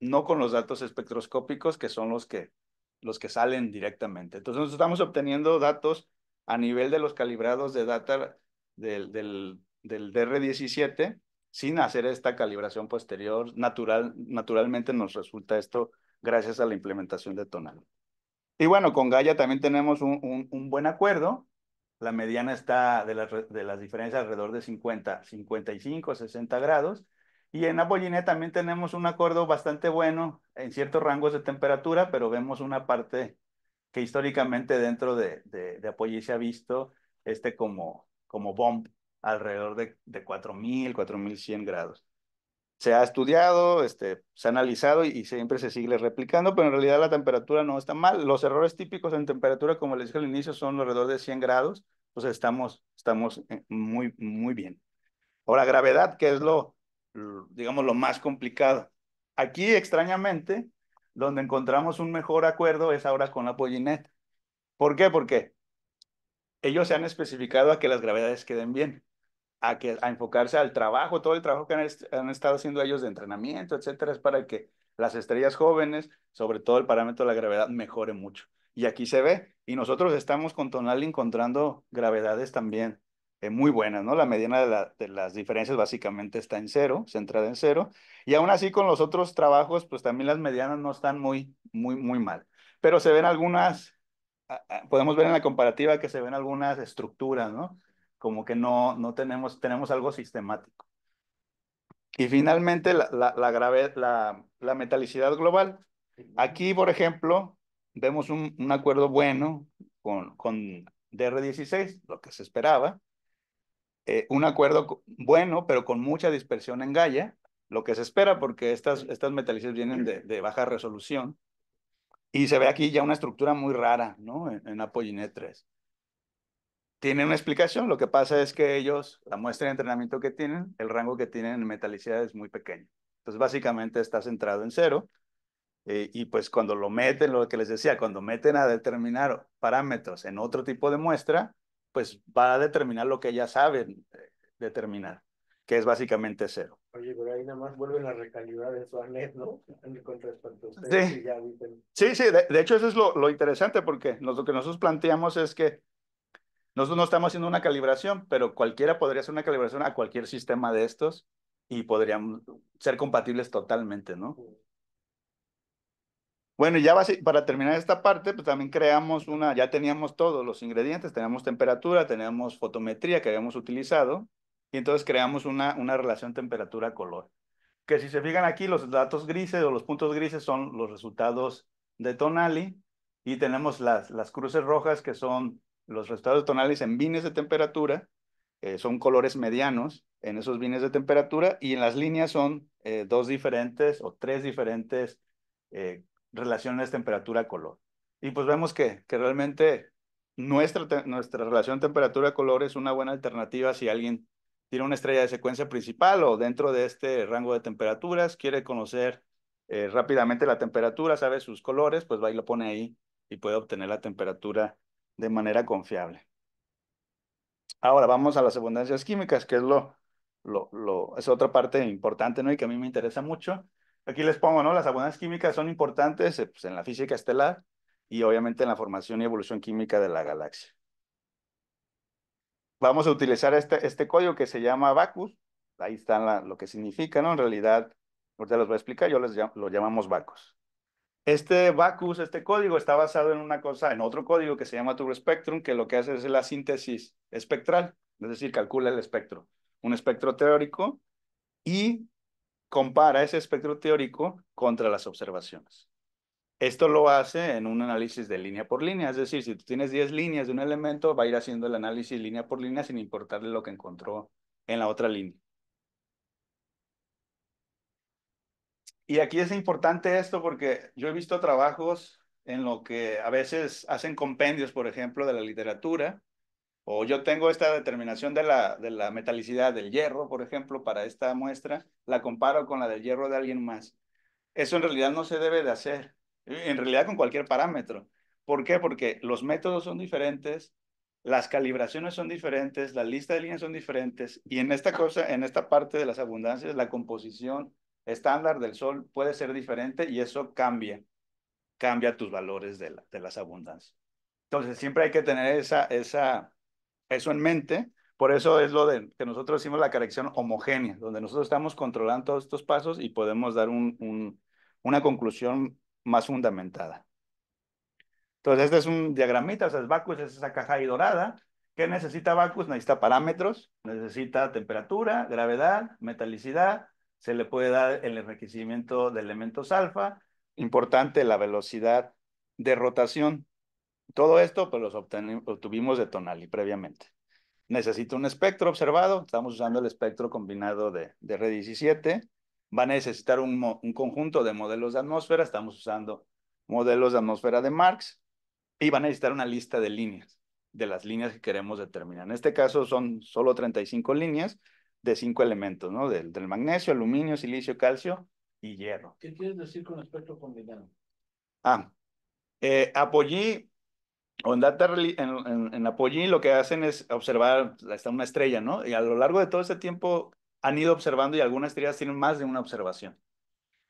no con los datos espectroscópicos que son los que, los que salen directamente. Entonces, nosotros estamos obteniendo datos a nivel de los calibrados de data del, del, del DR17 sin hacer esta calibración posterior. Natural, naturalmente nos resulta esto gracias a la implementación de Tonal. Y bueno, con Gaia también tenemos un, buen acuerdo. La mediana está de, las diferencias alrededor de 50, 55, 60 grados. Y en Apolline también tenemos un acuerdo bastante bueno en ciertos rangos de temperatura, pero vemos una parte que históricamente dentro de, de, de se ha visto este como, como BOMB, alrededor de, de 4.000, 4.100 grados. Se ha estudiado, este, se ha analizado y, siempre se sigue replicando, pero en realidad la temperatura no está mal. Los errores típicos en temperatura, como les dije al inicio, son alrededor de 100 grados, pues estamos, estamos eh, muy, muy bien. Ahora, gravedad, que es lo, digamos, lo más complicado. Aquí, extrañamente, donde encontramos un mejor acuerdo es ahora con la Pollinet. ¿Por qué? Porque ellos se han especificado a que las gravedades queden bien, a, que, a enfocarse al trabajo, todo el trabajo que han, estado haciendo ellos de entrenamiento, etcétera, es para que las estrellas jóvenes, sobre todo el parámetro de la gravedad, mejore mucho. Y aquí se ve, y nosotros estamos con Tonal encontrando gravedades también eh, muy buenas, ¿no? La mediana de, de, las diferencias básicamente está en cero, centrada en cero, y aún así con los otros trabajos, pues también las medianas no están muy, muy, muy mal. Pero se ven algunas podemos ver en la comparativa que se ven algunas estructuras, ¿no? Como que no, no tenemos, tenemos algo sistemático. Y finalmente, la, la, la, grave, la, la metalicidad global. Aquí, por ejemplo, vemos un, un acuerdo bueno con, con DR16, lo que se esperaba. Eh, un acuerdo bueno, pero con mucha dispersión en Gaia, lo que se espera porque estas, estas metalicidades vienen de, de baja resolución. Y se ve aquí ya una estructura muy rara, ¿no? En, en Apollinet 3. Tiene una explicación, lo que pasa es que ellos, la muestra de entrenamiento que tienen, el rango que tienen en metalicidad es muy pequeño. Entonces, básicamente está centrado en cero. Eh, y pues cuando lo meten, lo que les decía, cuando meten a determinar parámetros en otro tipo de muestra, pues va a determinar lo que ya saben eh, determinar, que es básicamente cero. Oye, pero ahí nada más vuelven a recalibrar en ANET, ¿no? Con respecto a ustedes. Sí, ya sí, sí de, hecho eso es lo, interesante porque lo que nosotros planteamos es que nosotros no estamos haciendo una calibración, pero cualquiera podría hacer una calibración a cualquier sistema de estos y podrían ser compatibles totalmente, ¿no? Bueno, y ya para terminar esta parte, pues también creamos una, ya teníamos todos los ingredientes, teníamos temperatura, teníamos fotometría que habíamos utilizado, y entonces creamos una, una relación temperatura-color. Que si se fijan aquí, los datos grises o los puntos grises son los resultados de Tonali. Y tenemos las, las cruces rojas que son los resultados de Tonali en vines de temperatura. Eh, son colores medianos en esos vines de temperatura y en las líneas son eh, dos diferentes o tres diferentes eh, relaciones temperatura-color. Y pues vemos que, que realmente nuestra, nuestra relación temperatura-color es una buena alternativa si alguien tiene una estrella de secuencia principal o dentro de este rango de temperaturas, quiere conocer eh, rápidamente la temperatura, sabe sus colores, pues va y lo pone ahí y puede obtener la temperatura de manera confiable. Ahora vamos a las abundancias químicas, que es lo, lo, es otra parte importante, ¿no? Y que a mí me interesa mucho. Aquí les pongo, ¿no? Las abundancias químicas son importantes eh, pues, en la física estelar y obviamente en la formación y evolución química de la galaxia vamos a utilizar este, este código que se llama VACUS. Ahí está lo que significa, ¿no? En realidad, ahorita los voy a explicar, yo lo llamamos Bacus. Este Bacus, este código, está basado en una cosa, en otro código que se llama Spectrum, que lo que hace es la síntesis espectral, es decir, calcula el espectro, un espectro teórico y compara ese espectro teórico contra las observaciones. Esto lo hace en un análisis de línea por línea, es decir, si tú tienes 10 líneas de un elemento, va a ir haciendo el análisis línea por línea sin importarle lo que encontró en la otra línea. Y aquí es importante esto porque yo he visto trabajos en lo que a veces hacen compendios, por ejemplo, de la literatura, o yo tengo esta determinación de la, de la metalicidad del hierro, por ejemplo, para esta muestra, la comparo con la del hierro de alguien más. Eso en realidad no se debe de hacer en realidad con cualquier parámetro. ¿Por qué? Porque los métodos son diferentes, las calibraciones son diferentes, la lista de líneas son diferentes y en esta cosa, en esta parte de las abundancias, la composición estándar del sol puede ser diferente y eso cambia, cambia tus valores de, de las abundancias. Entonces siempre hay que tener esa, esa, eso en mente. Por eso es lo de que nosotros decimos la corrección homogénea, donde nosotros estamos controlando todos estos pasos y podemos dar una conclusión más fundamentada. Entonces, este es un diagramita, o sea, es esa caja ahí dorada. ¿Qué necesita Bacus? Necesita parámetros, necesita temperatura, gravedad, metalicidad, se le puede dar el enriquecimiento de elementos alfa, importante la velocidad de rotación. Todo esto pues los obtuvimos de Tonali previamente. Necesita un espectro observado, estamos usando el espectro combinado de, de R17, va a necesitar un, conjunto de modelos de atmósfera, estamos usando modelos de atmósfera de Marx, y van a necesitar una lista de líneas, de las líneas que queremos determinar. En este caso son solo 35 líneas de cinco elementos, ¿no? Del, del magnesio, aluminio, silicio, calcio y hierro. ¿Qué quieres decir con espectro combinado? Ah, eh, en, data, en, lo que hacen es observar, está una estrella, ¿no? Y a lo largo de todo ese tiempo han ido observando y algunas estrellas tienen más de una observación.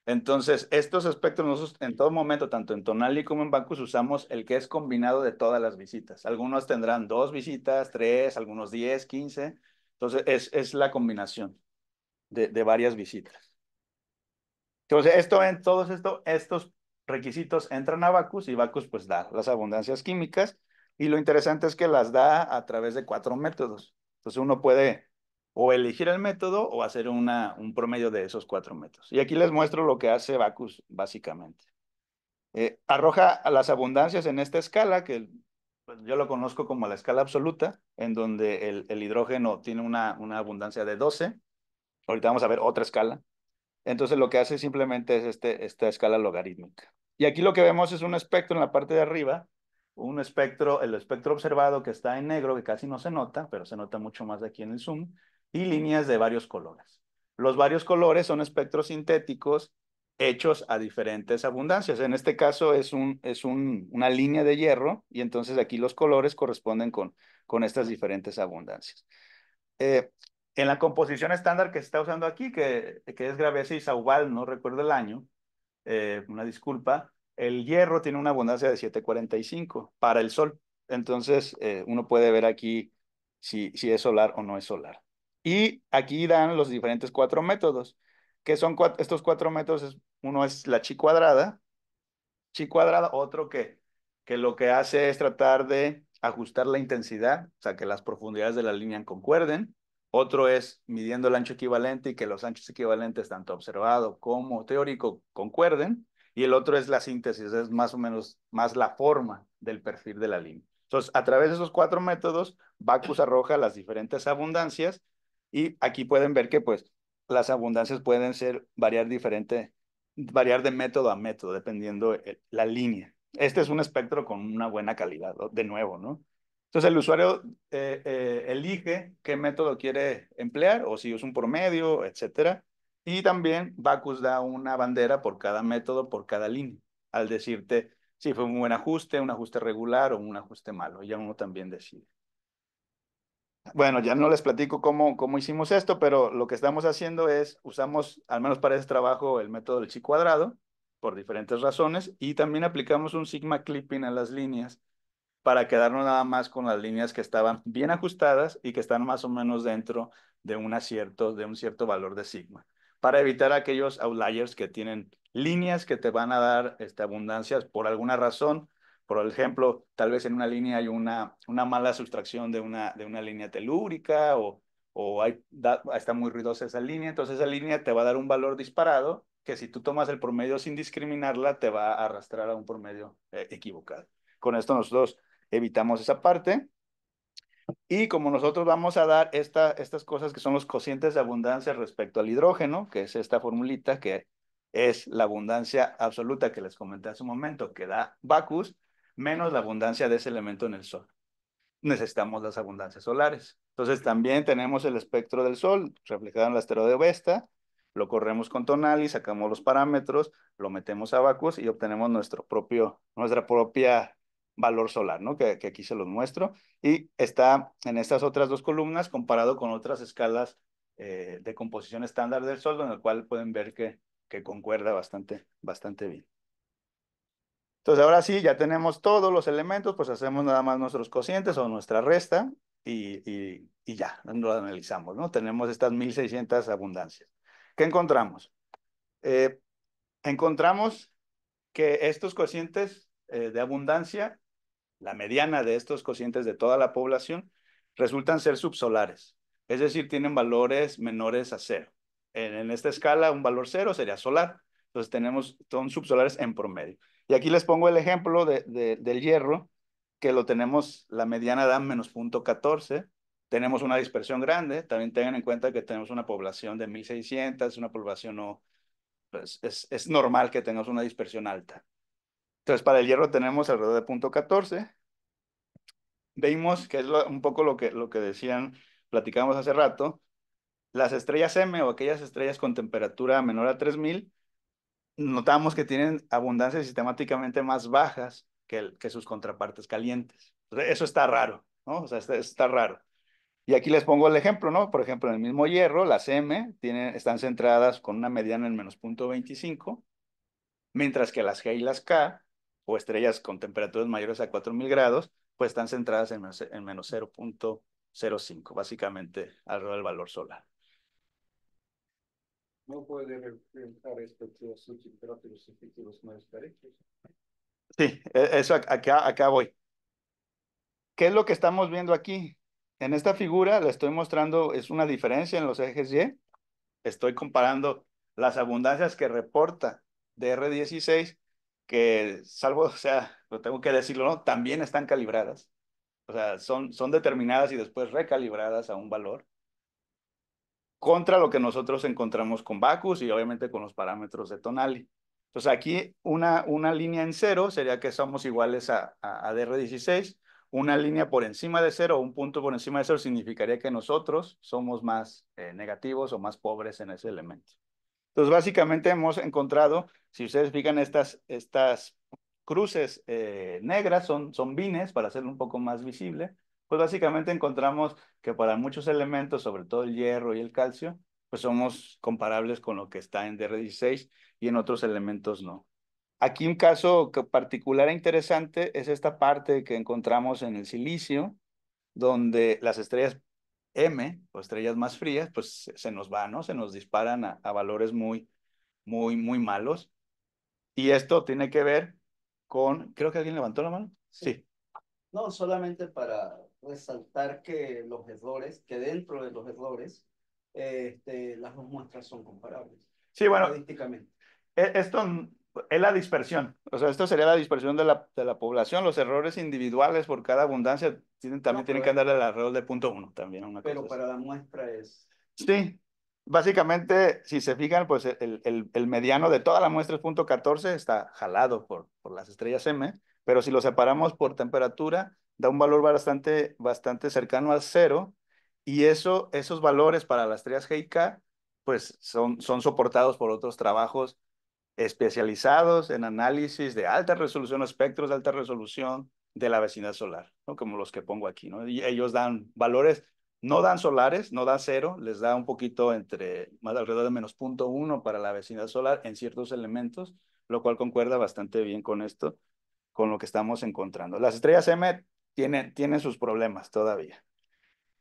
Entonces, estos aspectos nosotros en todo momento, tanto en Tonali como en Bancus, usamos el que es combinado de todas las visitas. Algunos tendrán dos visitas, tres, algunos diez, quince. Entonces, es, la combinación de, varias visitas. Entonces, esto, en todos esto, estos requisitos entran a Bacus y Bacus pues da las abundancias químicas y lo interesante es que las da a través de cuatro métodos. Entonces uno puede o elegir el método o hacer una, un promedio de esos cuatro métodos. Y aquí les muestro lo que hace Bacus básicamente. Eh, arroja las abundancias en esta escala, que pues, yo lo conozco como la escala absoluta, en donde el, hidrógeno tiene una, abundancia de 12. Ahorita vamos a ver otra escala. Entonces lo que hace simplemente es este, esta escala logarítmica. Y aquí lo que vemos es un espectro en la parte de arriba, un espectro, el espectro observado que está en negro, que casi no se nota, pero se nota mucho más aquí en el zoom, y líneas de varios colores. Los varios colores son espectros sintéticos hechos a diferentes abundancias. En este caso es, un, es un, una línea de hierro y entonces aquí los colores corresponden con, con estas diferentes abundancias. Eh, en la composición estándar que se está usando aquí, que, que es Gravesa y Saubal, no recuerdo el año, eh, una disculpa, el hierro tiene una abundancia de 745 para el sol. Entonces, eh, uno puede ver aquí si, si es solar o no es solar. Y aquí dan los diferentes cuatro métodos, que son estos cuatro métodos, uno es la chi cuadrada, chi cuadrada, otro que, que lo que hace es tratar de ajustar la intensidad, o sea, que las profundidades de la línea concuerden. Otro es midiendo el ancho equivalente y que los anchos equivalentes, tanto observado como teórico, concuerden. Y el otro es la síntesis, es más o menos más la forma del perfil de la línea. Entonces, a través de esos cuatro métodos, Bacchus arroja las diferentes abundancias y aquí pueden ver que pues las abundancias pueden ser variar diferente, variar de método a método, dependiendo eh, la línea. Este es un espectro con una buena calidad, de nuevo, ¿no? Entonces el usuario eh, eh, elige qué método quiere emplear o si es un promedio, etcétera. Y también Bacus da una bandera por cada método, por cada línea, al decirte si fue un buen ajuste, un ajuste regular o un ajuste malo. Ya uno también decide. Bueno, ya no les platico cómo, cómo hicimos esto, pero lo que estamos haciendo es, usamos, al menos para ese trabajo, el método del chi cuadrado, por diferentes razones, y también aplicamos un sigma clipping a las líneas para quedarnos nada más con las líneas que estaban bien ajustadas y que están más o menos dentro de un acierto, de un cierto valor de sigma, para evitar aquellos outliers que tienen líneas que te van a dar este, abundancias por alguna razón, por ejemplo, tal vez en una línea hay una, una mala sustracción de una, de una línea telúrica o, hay, está muy ruidosa esa línea, entonces esa línea te va a dar un valor disparado que si tú tomas el promedio sin discriminarla, te va a arrastrar a un promedio eh, equivocado. Con esto nosotros evitamos esa parte. Y como nosotros vamos a dar esta, estas cosas que son los cocientes de abundancia respecto al hidrógeno, que es esta formulita que es la abundancia absoluta que les comenté hace un momento, que da BACUS, menos la abundancia de ese elemento en el Sol. Necesitamos las abundancias solares. Entonces también tenemos el espectro del Sol reflejado en el asteroide Vesta, lo corremos con tonal y sacamos los parámetros, lo metemos a Bacus y obtenemos nuestro propio, nuestra propia valor solar, ¿no? Que, aquí se los muestro. Y está en estas otras dos columnas comparado con otras escalas eh, de composición estándar del Sol, en el cual pueden ver que, que concuerda bastante, bastante bien. Entonces ahora sí, ya tenemos todos los elementos, pues hacemos nada más nuestros cocientes o nuestra resta y, y, ya, lo analizamos, ¿no? Tenemos estas 1600 abundancias. ¿Qué encontramos? Eh, encontramos que estos cocientes eh, de abundancia, la mediana de estos cocientes de toda la población, resultan ser subsolares, es decir, tienen valores menores a cero. En, en esta escala, un valor cero sería solar, entonces tenemos, son subsolares en promedio. Y aquí les pongo el ejemplo del hierro, que lo tenemos la mediana da menos punto catorce, Tenemos una dispersión grande. También tengan en cuenta que tenemos una población de 1.600, una población no... Pues es, normal que tengamos una dispersión alta. Entonces, para el hierro tenemos alrededor de punto 14 Vimos que es un poco lo que, lo que decían, platicamos hace rato, las estrellas M o aquellas estrellas con temperatura menor a 3000 notamos que tienen abundancias sistemáticamente más bajas que, que sus contrapartes calientes. Eso está raro, ¿no? O sea, está, está raro. Y aquí les pongo el ejemplo, ¿no? Por ejemplo, en el mismo hierro, las M están centradas con una mediana en menos 0.25, mientras que las G y las K, o estrellas con temperaturas mayores a 4000 grados, pues están centradas en menos, en menos 0.05, básicamente alrededor del valor solar. No puede Sí, e, eso acá, acá voy. ¿Qué es lo que estamos viendo aquí? En esta figura le estoy mostrando, es una diferencia en los ejes Y. Estoy comparando las abundancias que reporta DR16, que salvo, o sea, lo tengo que decirlo, ¿no? También están calibradas. O sea, son, son determinadas y después recalibradas a un valor contra lo que nosotros encontramos con Bacchus y obviamente con los parámetros de Tonali. Entonces aquí una, una línea en cero sería que somos iguales a, a, DR16, una línea por encima de cero, un punto por encima de cero significaría que nosotros somos más eh, negativos o más pobres en ese elemento. Entonces, básicamente hemos encontrado, si ustedes fijan, estas, estas cruces eh, negras son, son bines, para hacerlo un poco más visible, pues básicamente encontramos que para muchos elementos, sobre todo el hierro y el calcio, pues somos comparables con lo que está en DR16 y en otros elementos no. Aquí un caso particular e interesante es esta parte que encontramos en el silicio, donde las estrellas M, o estrellas más frías, pues se nos van, ¿no? Se nos disparan a, valores muy, muy, muy malos. Y esto tiene que ver con, creo que alguien levantó la mano. sí. No, solamente para resaltar que los errores, que dentro de los errores, este, las dos muestras son comparables. Sí, bueno. Estadísticamente. E, esto es la dispersión. O sea, esto sería la dispersión de la, de la población. Los errores individuales por cada abundancia tienen, también tienen que andar alrededor de punto uno. También una pero para la muestra es. Sí. Básicamente, si se fijan, pues el, el, el mediano de toda la muestra es punto 14, está jalado por, por las estrellas M, pero si lo separamos por temperatura, da un valor bastante, bastante cercano a cero y eso, esos valores para las estrellas G pues son, son soportados por otros trabajos especializados en análisis de alta resolución, espectros de alta resolución de la vecindad solar, como los que pongo aquí. ¿no? Y ellos dan valores, no dan solares, no dan cero, les da un poquito entre, más alrededor de menos punto uno para la vecindad solar en ciertos elementos, lo cual concuerda bastante bien con esto, con lo que estamos encontrando. Las estrellas M tiene, sus problemas todavía.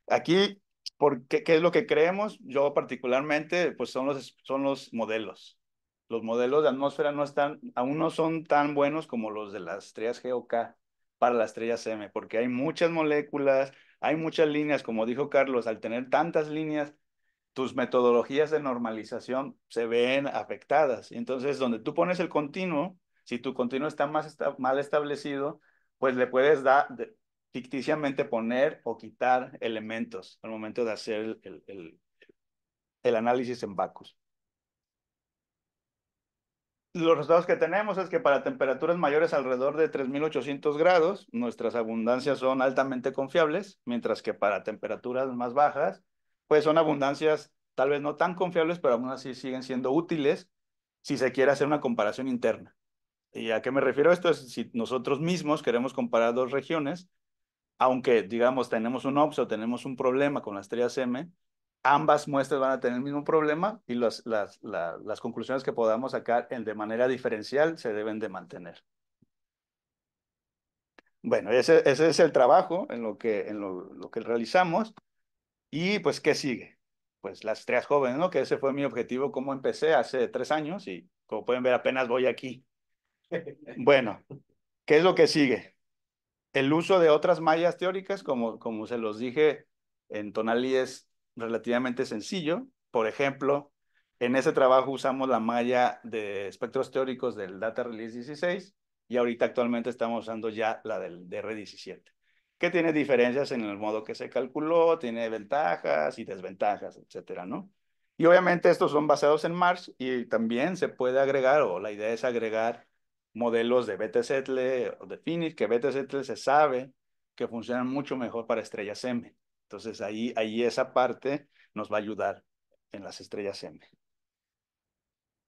Aquí, ¿por qué, es lo que creemos? Yo particularmente, pues son los, son los modelos. Los modelos de atmósfera no están, aún no son tan buenos como los de las estrellas G o K para las estrellas M, porque hay muchas moléculas, hay muchas líneas, como dijo Carlos, al tener tantas líneas, tus metodologías de normalización se ven afectadas. Entonces, donde tú pones el continuo, si tu continuo está más está, mal establecido, pues le puedes dar, ficticiamente poner o quitar elementos al momento de hacer el, análisis en Bacus. Los resultados que tenemos es que para temperaturas mayores alrededor de 3800 grados, nuestras abundancias son altamente confiables, mientras que para temperaturas más bajas, pues son abundancias tal vez no tan confiables, pero aún así siguen siendo útiles si se quiere hacer una comparación interna. ¿Y a qué me refiero esto? Es si nosotros mismos queremos comparar dos regiones, aunque digamos tenemos un OPS o tenemos un problema con las estrellas M, ambas muestras van a tener el mismo problema y las, las, las, conclusiones que podamos sacar en, de manera diferencial se deben de mantener. Bueno, ese, ese es el trabajo en lo que, en lo, que realizamos. Y pues, ¿qué sigue? Pues las tres jóvenes, ¿no? Que ese fue mi objetivo, como empecé hace tres años y como pueden ver apenas voy aquí. Bueno, ¿qué es lo que sigue? el uso de otras mallas teóricas, como, como se los dije en Tonali, es relativamente sencillo. Por ejemplo, en ese trabajo usamos la malla de espectros teóricos del Data Release 16 y ahorita actualmente estamos usando ya la del DR17, que tiene diferencias en el modo que se calculó, tiene ventajas y desventajas, etcétera, ¿no? Y obviamente estos son basados en MARS y también se puede agregar, o la idea es agregar modelos de bt o de Finit, que bt se sabe que funcionan mucho mejor para estrellas M. Entonces ahí, ahí esa parte nos va a ayudar en las estrellas M.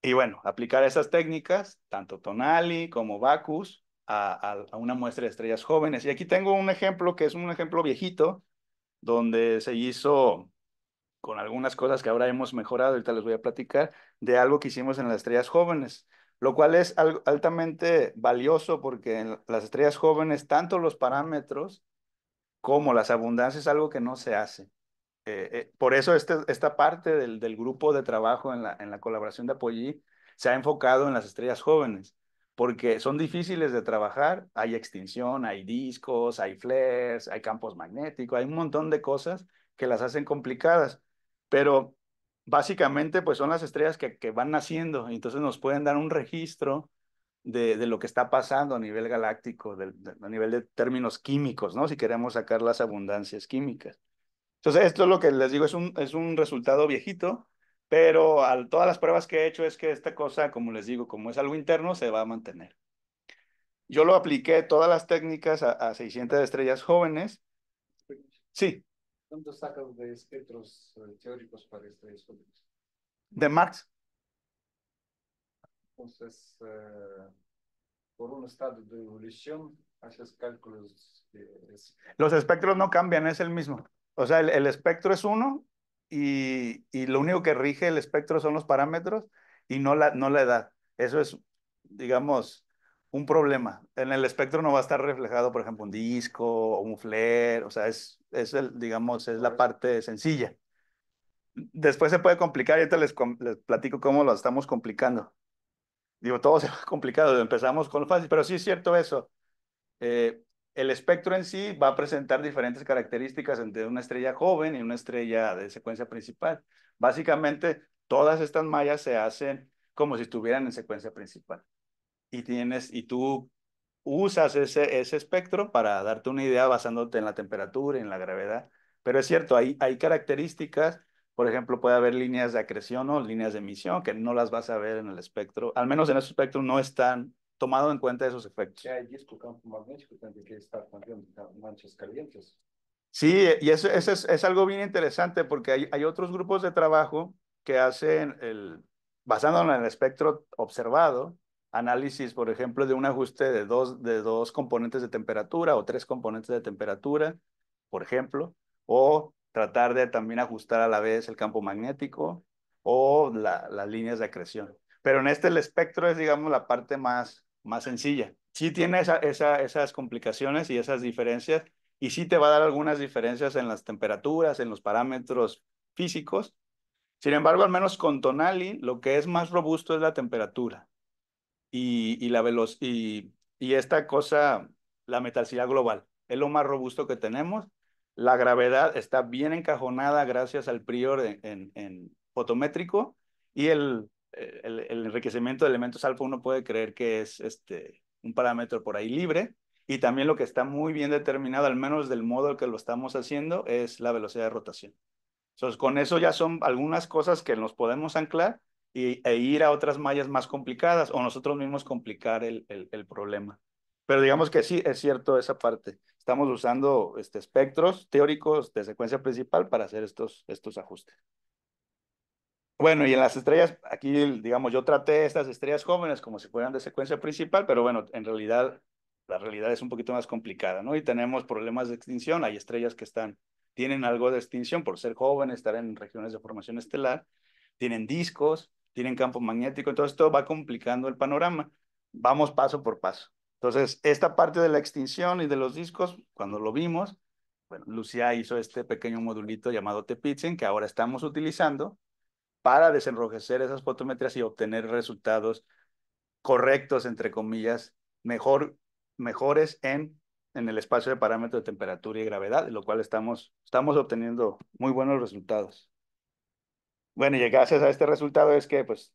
Y bueno, aplicar esas técnicas, tanto Tonali como Bacchus, a, a una muestra de estrellas jóvenes. Y aquí tengo un ejemplo que es un ejemplo viejito, donde se hizo con algunas cosas que ahora hemos mejorado, ahorita les voy a platicar, de algo que hicimos en las estrellas jóvenes lo cual es altamente valioso porque en las estrellas jóvenes, tanto los parámetros como las abundancias es algo que no se hace. Eh, eh, por eso este, esta parte del, grupo de trabajo en la, en la colaboración de Apoyí se ha enfocado en las estrellas jóvenes, porque son difíciles de trabajar, hay extinción, hay discos, hay flares, hay campos magnéticos, hay un montón de cosas que las hacen complicadas, pero básicamente pues son las estrellas que, van naciendo, entonces nos pueden dar un registro de, lo que está pasando a nivel galáctico, a nivel de términos químicos, ¿no? Si queremos sacar las abundancias químicas. Entonces, esto es lo que les digo, es un, es un resultado viejito, pero a todas las pruebas que he hecho es que esta cosa, como les digo, como es algo interno, se va a mantener. Yo lo apliqué todas las técnicas a, a 600 estrellas jóvenes. Sí, ¿Cuánto sacas de espectros eh, teóricos para estrellas públicas? De Marx. Entonces, eh, por un estado de evolución, haces cálculos. Los espectros no cambian, es el mismo. O sea, el, el espectro es uno y, y, lo único que rige el espectro son los parámetros y no la, no la edad. Eso es, digamos, un problema. En el espectro no va a estar reflejado, por ejemplo, un disco o un flare, o sea, es, es el, digamos, es la parte sencilla. Después se puede complicar, y ahorita les, platico cómo lo estamos complicando. Digo, todo se va complicado, empezamos con lo fácil, pero sí es cierto eso. Eh, el espectro en sí va a presentar diferentes características entre una estrella joven y una estrella de secuencia principal. Básicamente, todas estas mallas se hacen como si estuvieran en secuencia principal y tienes y tú usas ese, ese espectro para darte una idea basándote en la temperatura, y en la gravedad. Pero es cierto, hay, hay características, por ejemplo, puede haber líneas de acreción o líneas de emisión que no las vas a ver en el espectro, al menos en ese espectro no están tomado en cuenta esos efectos. Sí, y eso, es, algo bien interesante porque hay, otros grupos de trabajo que hacen, el, basándonos en el espectro observado, análisis, por ejemplo, de un ajuste de dos, de dos componentes de temperatura o tres componentes de temperatura, por ejemplo, o tratar de también ajustar a la vez el campo magnético o las líneas de acreción. Pero en este el espectro es, digamos, la parte más, más sencilla. Sí tiene esas complicaciones y esas diferencias, y sí te va a dar algunas diferencias en las temperaturas, en los parámetros físicos. Sin embargo, al menos con Tonali, lo que es más robusto es la temperatura y, la y, esta cosa, la metalicidad global, es lo más robusto que tenemos. La gravedad está bien encajonada gracias al prior en, fotométrico y el, enriquecimiento de elementos alfa uno puede creer que es este, un parámetro por ahí libre. Y también lo que está muy bien determinado, al menos del modo que lo estamos haciendo, es la velocidad de rotación. Entonces, con eso ya son algunas cosas que nos podemos anclar e ir a otras mallas más complicadas o nosotros mismos complicar el, el, el, problema. Pero digamos que sí, es cierto esa parte. Estamos usando este, espectros teóricos de secuencia principal para hacer estos, estos ajustes. Bueno, y en las estrellas, aquí, digamos, yo traté estas estrellas jóvenes como si fueran de secuencia principal, pero bueno, en realidad la realidad es un poquito más complicada, ¿no? Y tenemos problemas de extinción, hay estrellas que están, tienen algo de extinción por ser jóvenes, estar en regiones de formación estelar, tienen discos, tienen campo magnético, entonces todo va complicando el panorama. Vamos paso por paso. Entonces, esta parte de la extinción y de los discos, cuando lo vimos, bueno, Lucía hizo este pequeño modulito llamado Tepitzen, que ahora estamos utilizando para desenrojecer esas fotometrías y obtener resultados correctos, entre comillas, mejor, mejores en, en el espacio de parámetros de temperatura y gravedad, lo cual estamos, estamos obteniendo muy buenos resultados. Bueno, y gracias a este resultado es que, pues,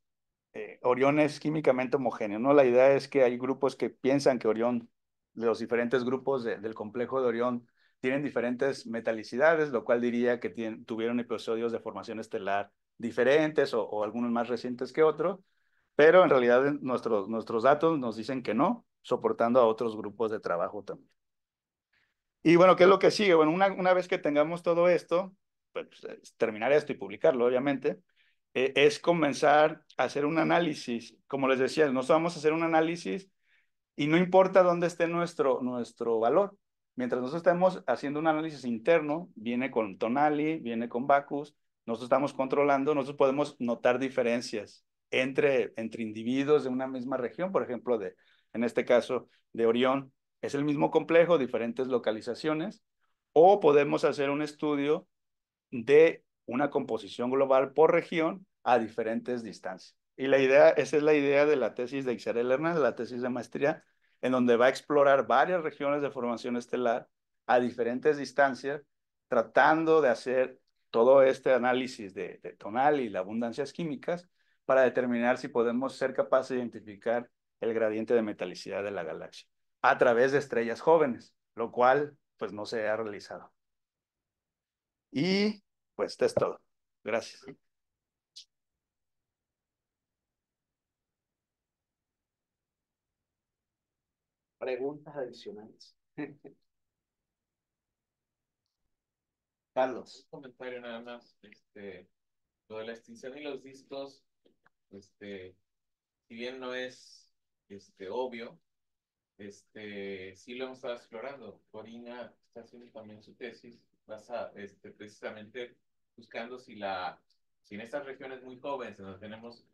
eh, Orión es químicamente homogéneo, ¿no? La idea es que hay grupos que piensan que Orión, los diferentes grupos del complejo de Orión, tienen diferentes metalicidades, lo cual diría que tienen, tuvieron episodios de formación estelar diferentes o, o, algunos más recientes que otros, pero en realidad nuestros, nuestros datos nos dicen que no, soportando a otros grupos de trabajo también. Y bueno, ¿qué es lo que sigue? Bueno, una, una vez que tengamos todo esto, pues, terminar esto y publicarlo, obviamente, eh, es comenzar a hacer un análisis. Como les decía, nosotros vamos a hacer un análisis y no importa dónde esté nuestro, nuestro valor. Mientras nosotros estemos haciendo un análisis interno, viene con Tonali, viene con Bacus, nosotros estamos controlando, nosotros podemos notar diferencias entre, entre individuos de una misma región, por ejemplo, de, en este caso, de Orión. Es el mismo complejo, diferentes localizaciones, o podemos hacer un estudio de una composición global por región a diferentes distancias. Y la idea, esa es la idea de la tesis de Ixarel Hernández, la tesis de maestría, en donde va a explorar varias regiones de formación estelar a diferentes distancias, tratando de hacer todo este análisis de, tonal y de abundancias químicas para determinar si podemos ser capaces de identificar el gradiente de metalicidad de la galaxia a través de estrellas jóvenes, lo cual pues no se ha realizado. Y pues es todo. Gracias. Preguntas adicionales. Carlos. Un comentario nada más. Este, lo de la extinción y los discos, este, si bien no es este, obvio, este, sí lo hemos estado explorando. Corina está haciendo también su tesis, basada este, precisamente buscando si, la, si en estas regiones muy jóvenes, donde tenemos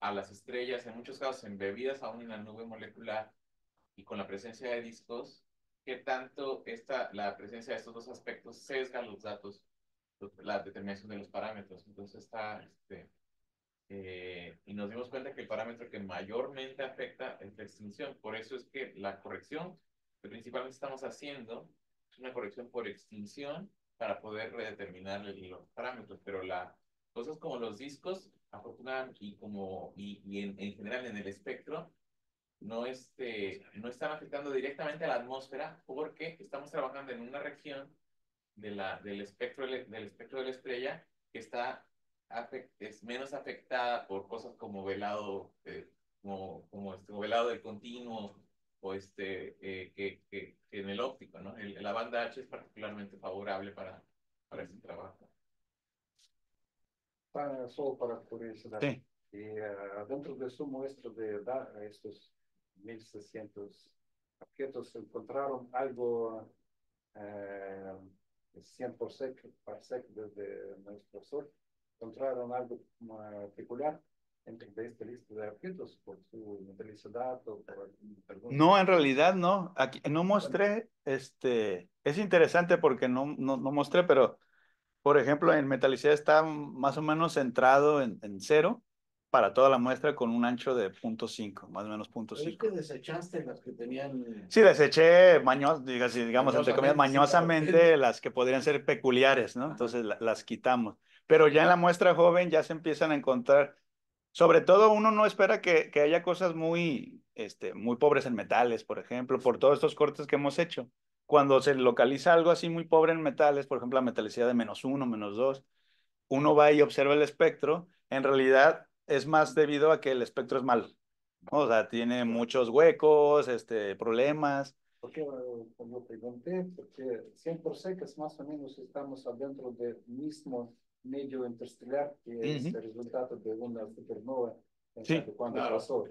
a las estrellas, en muchos casos embebidas aún en la nube molecular y con la presencia de discos, qué tanto esta, la presencia de estos dos aspectos sesga los datos, la determinación de los parámetros. Entonces está, este, eh, y nos dimos cuenta que el parámetro que mayormente afecta es la extinción. Por eso es que la corrección que principalmente estamos haciendo es una corrección por extinción para poder redeterminar los parámetros, pero las cosas como los discos, afortunadamente, y, como, y, en, general en el espectro, no, este, no están afectando directamente a la atmósfera porque estamos trabajando en una región de la, del, espectro, del espectro de la estrella que está es menos afectada por cosas como velado, eh, como, como este, velado del continuo o este, eh, que, que, en el óptico, ¿no? la banda H es particularmente favorable para, para ese trabajo. solo para curiosidad. Sí. Y, eh, dentro de su muestra de edad estos 1600 objetos, encontraron algo uh, 100% parsec desde nuestro sol encontraron algo particular entre este listo de objetos por su metalicidad o por No, en realidad no. Aquí, no mostré, este, es interesante porque no, no, mostré, pero por ejemplo en metalicidad está más o menos centrado en, en cero para toda la muestra con un ancho de 0.5, más o menos 0.5. ¿Es que desechaste las que tenían? Eh, sí, deseché, maños, digamos, mañosamente, entre comillas, mañosamente las que podrían ser peculiares, ¿no? Entonces las quitamos pero ya en la muestra joven ya se empiezan a encontrar, sobre todo uno no espera que, que haya cosas muy, este, muy pobres en metales, por ejemplo, por todos estos cortes que hemos hecho. Cuando se localiza algo así muy pobre en metales, por ejemplo, la metalicidad de menos uno, menos dos, uno va y observa el espectro, en realidad es más debido a que el espectro es malo. O sea, tiene muchos huecos, este, problemas. Porque cuando pregunté, porque sé que más o menos estamos adentro del mismo medio interestelar, que es el resultado de una supernova, sí. cuando pasó.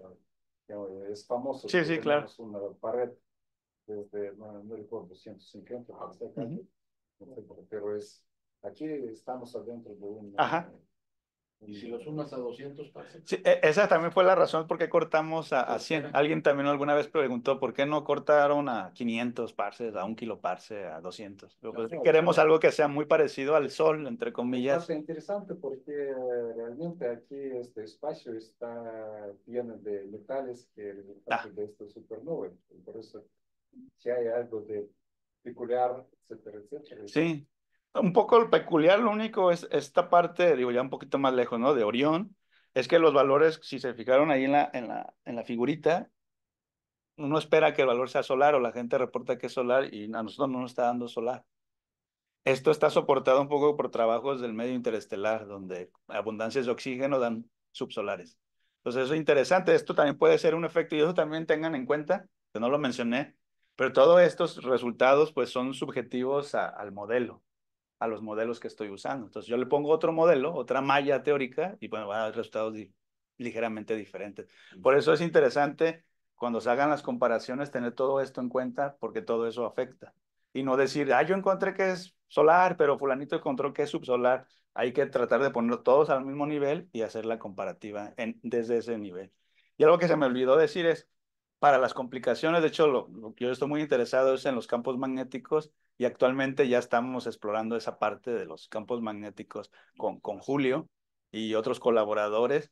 Es famoso. Sí, claro. Una pared desde, no, recuerdo, 150 pero es, aquí estamos adentro de un... Y si lo sumas a 200 parces... esa también fue la razón por qué cortamos a, 100. Pues Alguien también alguna vez preguntó por qué no cortaron a 500 parces, a un kilo a 200. Pues, queremos algo que sea muy parecido al sol, entre comillas. Es interesante porque realmente aquí este espacio está lleno de metales que el ah. de esta supernova. Por eso, si hay algo de peculiar, etcétera, etcétera. Sí, un poco peculiar, lo único es esta parte, digo, ya un poquito más lejos, ¿no? De Orión, es que los valores, si se fijaron ahí en la, en la, en la figurita, uno espera que el valor sea solar o la gente reporta que es solar y a nosotros no nos está dando solar. Esto está soportado un poco por trabajos del medio interestelar, donde abundancias de oxígeno dan subsolares. Entonces eso es interesante, esto también puede ser un efecto y eso también tengan en cuenta, que no lo mencioné, pero todos estos resultados pues son subjetivos al modelo a los modelos que estoy usando. Entonces yo le pongo otro modelo, otra malla teórica y bueno, va a dar resultados ligeramente diferentes. Por eso es interesante cuando se hagan las comparaciones tener todo esto en cuenta porque todo eso afecta. Y no decir, ah, yo encontré que es solar, pero fulanito encontró que es subsolar. Hay que tratar de ponerlos todos al mismo nivel y hacer la comparativa desde ese nivel. Y algo que se me olvidó decir es, para las complicaciones, de hecho, yo estoy muy interesado es en los campos magnéticos y actualmente ya estamos explorando esa parte de los campos magnéticos con, con Julio y otros colaboradores,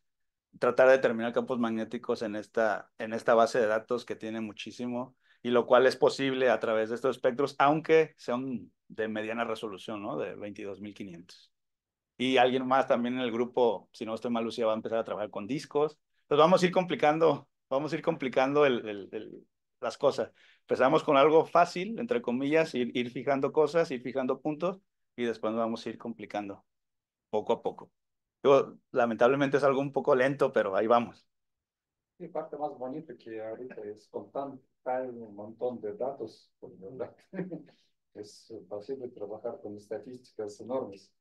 tratar de determinar campos magnéticos en esta, en esta base de datos que tiene muchísimo y lo cual es posible a través de estos espectros, aunque sean de mediana resolución, ¿no? De 22.500. Y alguien más también en el grupo, si no estoy mal, Lucía va a empezar a trabajar con discos. Entonces pues vamos a ir complicando, vamos a ir complicando las cosas empezamos con algo fácil, entre comillas, ir, fijando cosas, ir fijando puntos y después nos vamos a ir complicando poco a poco. lamentablemente es algo un poco lento, pero ahí vamos. Sí, parte más bonita que ahorita es contar un montón de datos, es posible trabajar con estadísticas enormes.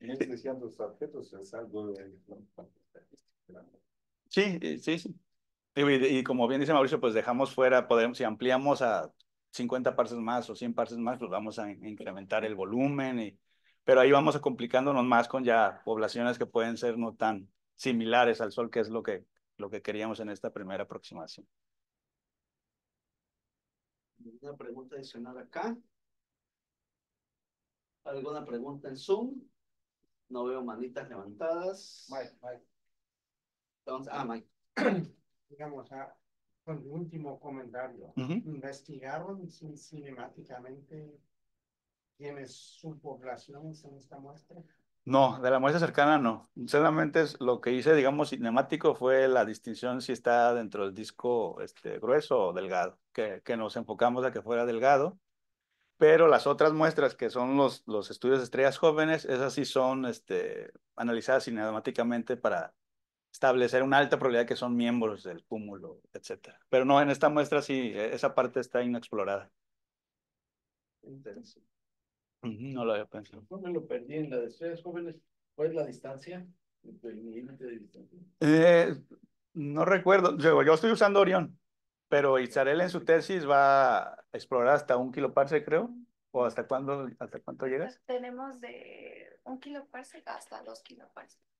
Y diciendo objetos es algo de... Eh, sí, sí, sí. Y, como bien dice Mauricio, pues dejamos fuera, podemos, si ampliamos a 50 parces más o 100 parses más, pues vamos a incrementar el volumen, y, pero ahí vamos a complicándonos más con ya poblaciones que pueden ser no tan similares al sol, que es lo que, lo que queríamos en esta primera aproximación. Una pregunta adicional acá. ¿Alguna pregunta en Zoom? No veo manitas levantadas. Mike, Mike. Entonces, ah, Mike. digamos, a, con mi último comentario, ¿investigaron cinemáticamente quién es su población en esta muestra? No, de la muestra cercana no. Solamente es lo que hice, digamos, cinemático fue la distinción si está dentro del disco este, grueso o delgado, que, que nos enfocamos a que fuera delgado. Pero las otras muestras, que son los, los estudios de estrellas jóvenes, esas sí son este, analizadas cinemáticamente para establecer una alta probabilidad que son miembros del cúmulo, etcétera. Pero no, en esta muestra sí, e-, esa parte está inexplorada. No lo había pensado. ¿Cómo me lo perdí en la de jóvenes. ¿Cuál es la distancia? Eh, no recuerdo. Yo, yo estoy usando Orión, pero Isarel en su tesis va a explorar hasta un kiloparse, creo. ¿O hasta cuándo, hasta cuánto llegas? Tenemos de un kilo hasta dos kilo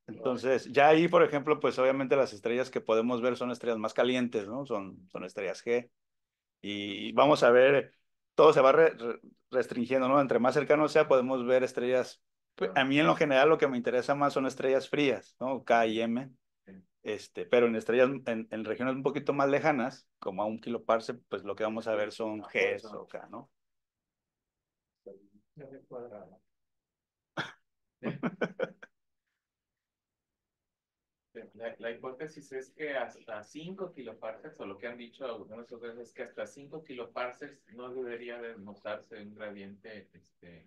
Entonces, ya ahí, por ejemplo, pues obviamente las estrellas que podemos ver son estrellas más calientes, ¿no? Son, son estrellas G. Y vamos a ver, todo se va restringiendo, ¿no? Entre más cercano sea, podemos ver estrellas. Pues, a mí en lo general lo que me interesa más son estrellas frías, ¿no? K y M. Este, pero en estrellas, en, regiones un poquito más lejanas, como a un kiloparsec, pues lo que vamos a ver son G o K, ¿no? La, la, hipótesis es que hasta 5 kiloparsecs, o lo que han dicho algunos otros, es que hasta 5 kiloparsecs no debería demostrarse notarse un gradiente este,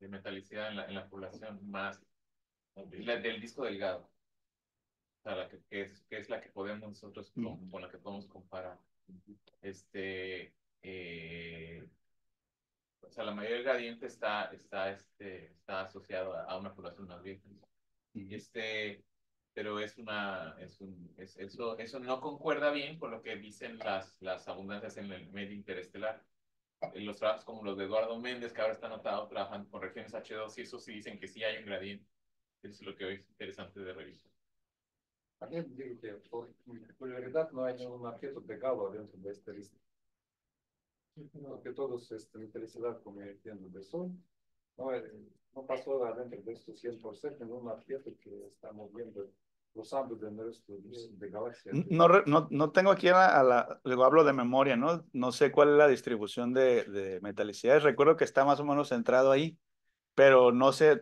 de, metalicidad en la, población más del disco delgado. O sea, que, es, que es la que podemos nosotros, mm. con, la que podemos comparar. Este, eh, o sea, la mayor gradiente está, está, este, está asociado a una población más vieja. Y este, pero es una, es un, eso, eso no concuerda bien con lo que dicen las, las abundancias en el medio interestelar. En los trabajos como los de Eduardo Méndez, que ahora está anotado, trabajan con regiones H2, y eso sí dicen que sí hay un gradiente. Eso es lo que hoy es interesante de revisar. que Por, por verdad no hay ningún objeto pegado dentro de este no, que todos como este, el convirtiendo de sol. No, eh, no pasó adentro de esto 100% en una fiesta que estamos viendo los ámbitos de nuestro de galaxia. No, no, no tengo aquí a la, digo, hablo de memoria, ¿no? No sé cuál es la distribución de, de metalicidades. Recuerdo que está más o menos centrado ahí, pero no sé.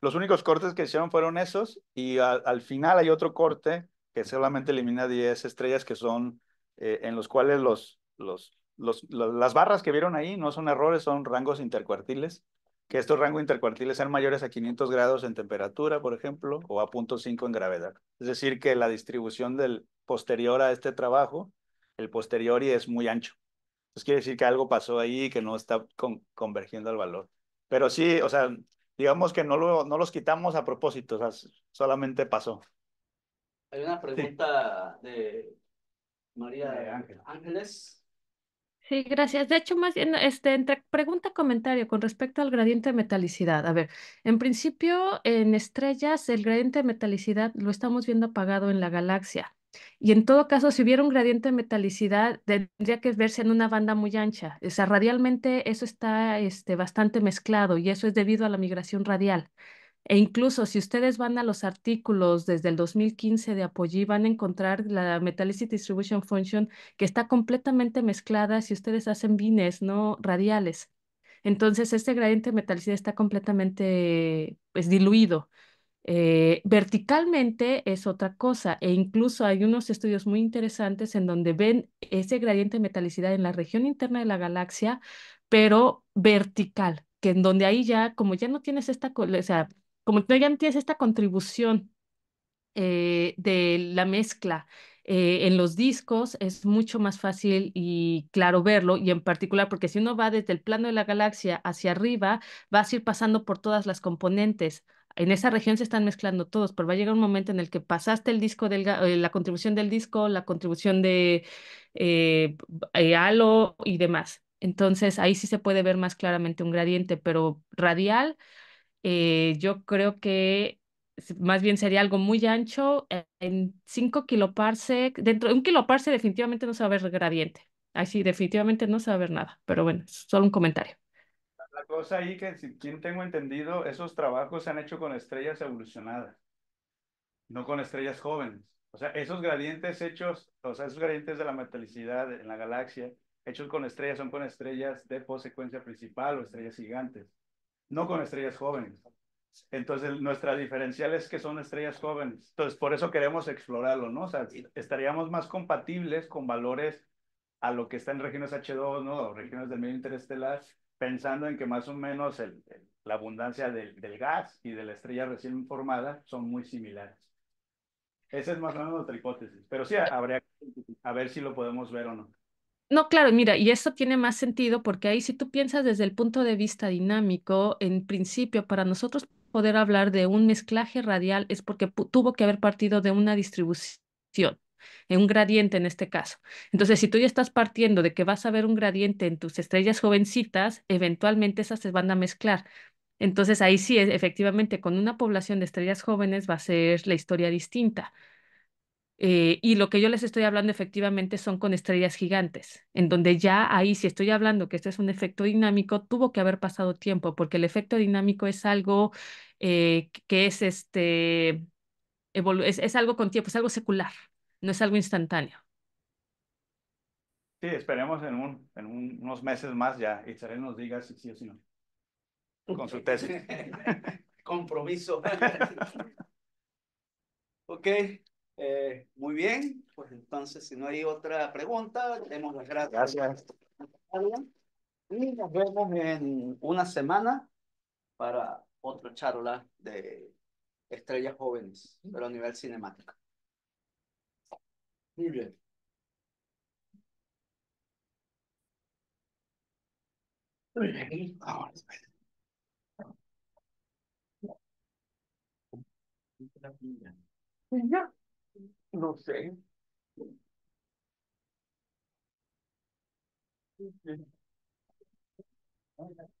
Los únicos cortes que hicieron fueron esos y al final hay otro corte que solamente elimina 10 estrellas que son eh, en los cuales los, los las barras que vieron ahí no son errores, son rangos intercuartiles, que estos rangos intercuartiles sean mayores a 500 grados en temperatura, por ejemplo, o a 0.5 en gravedad. Es decir, que la distribución del posterior a este trabajo, el posteriori es muy ancho. Entonces quiere decir que algo pasó ahí que no está convergiendo al valor. Pero sí, o sea, digamos que no, lo, no los quitamos a propósito, solamente pasó. Hay una pregunta de María Ángeles. Ángeles Sí, gracias. De hecho, más bien, este, entre pregunta, comentario con respecto al gradiente de metalicidad. A ver, en principio, en estrellas, el gradiente de metalicidad lo estamos viendo apagado en la galaxia. Y en todo caso, si hubiera un gradiente de metalicidad, tendría que verse en una banda muy ancha. O sea, radialmente eso está este, bastante mezclado y eso es debido a la migración radial. E incluso si ustedes van a los artículos desde el 2015 de Apoyi, van a encontrar la Metallicity Distribution Function que está completamente mezclada si ustedes hacen bines, no radiales. Entonces, este gradiente de metalicidad está completamente pues, diluido. Eh, verticalmente es otra cosa e incluso hay unos estudios muy interesantes en donde ven ese gradiente de metalicidad en la región interna de la galaxia, pero vertical, que en donde ahí ya, como ya no tienes esta, o sea, como tú ya entiendes, esta contribución eh, de la mezcla eh, en los discos, es mucho más fácil y claro verlo, y en particular porque si uno va desde el plano de la galaxia hacia arriba, vas a ir pasando por todas las componentes en esa región se están mezclando todos, pero va a llegar un momento en el que pasaste el disco del, eh, la contribución del disco, la contribución de halo y demás. Entonces ahí sí se puede ver más claramente un gradiente, pero radial eh, yo creo que más bien sería algo muy ancho. E, en 5 kiloparsec, dentro de un kiloparsec definitivamente no se va a ver gradiente. Así, definitivamente no se va a ver nada. Pero bueno, solo un comentario. La cosa ahí que, si bien tengo entendido, esos trabajos se han hecho con estrellas evolucionadas, no con estrellas jóvenes. O sea, esos gradientes hechos, o sea, esos gradientes de la metalicidad en la galaxia, hechos con estrellas, son con estrellas de secuencia principal o estrellas gigantes no con estrellas jóvenes. Entonces, nuestra diferencial es que son estrellas jóvenes. Entonces, por eso queremos explorarlo, ¿no? O sea, estaríamos más compatibles con valores a lo que está en regiones H2, ¿no? O Regiones del medio interestelar, pensando en que más o menos la abundancia del, gas y de la estrella recién formada son muy similares. Esa es más o menos nuestra hipótesis. Pero sí, habría a ver si lo podemos ver o no. No, claro, mira, y eso tiene más sentido porque ahí si tú piensas desde el punto de vista dinámico, en principio, para nosotros poder hablar de un mezclaje radial es porque tuvo que haber partido de una distribución, en un gradiente en este caso. Entonces, si tú ya estás partiendo de que vas a ver un gradiente en tus estrellas jovencitas, eventualmente esas se van a mezclar. Entonces, ahí sí, e, efectivamente, con una población de estrellas jóvenes va a ser la historia distinta eh, y lo que yo les estoy hablando efectivamente son con estrellas gigantes, en donde ya ahí, si estoy hablando que este es un efecto dinámico, tuvo que haber pasado tiempo, porque el efecto dinámico es algo eh, que es, este, es, algo con tiempo, es algo secular, no es algo instantáneo. Sí, esperemos en, un, en unos meses más ya, y Israel nos diga si sí o si no. Con su tesis. Compromiso. ok, eh, muy bien, pues entonces si no hay otra pregunta, damos las gracias. gracias. Y nos vemos en una semana para otra charla de estrellas jóvenes, pero a nivel cinemático. Muy bien. Muy bien. Pues Não sei. Uhum.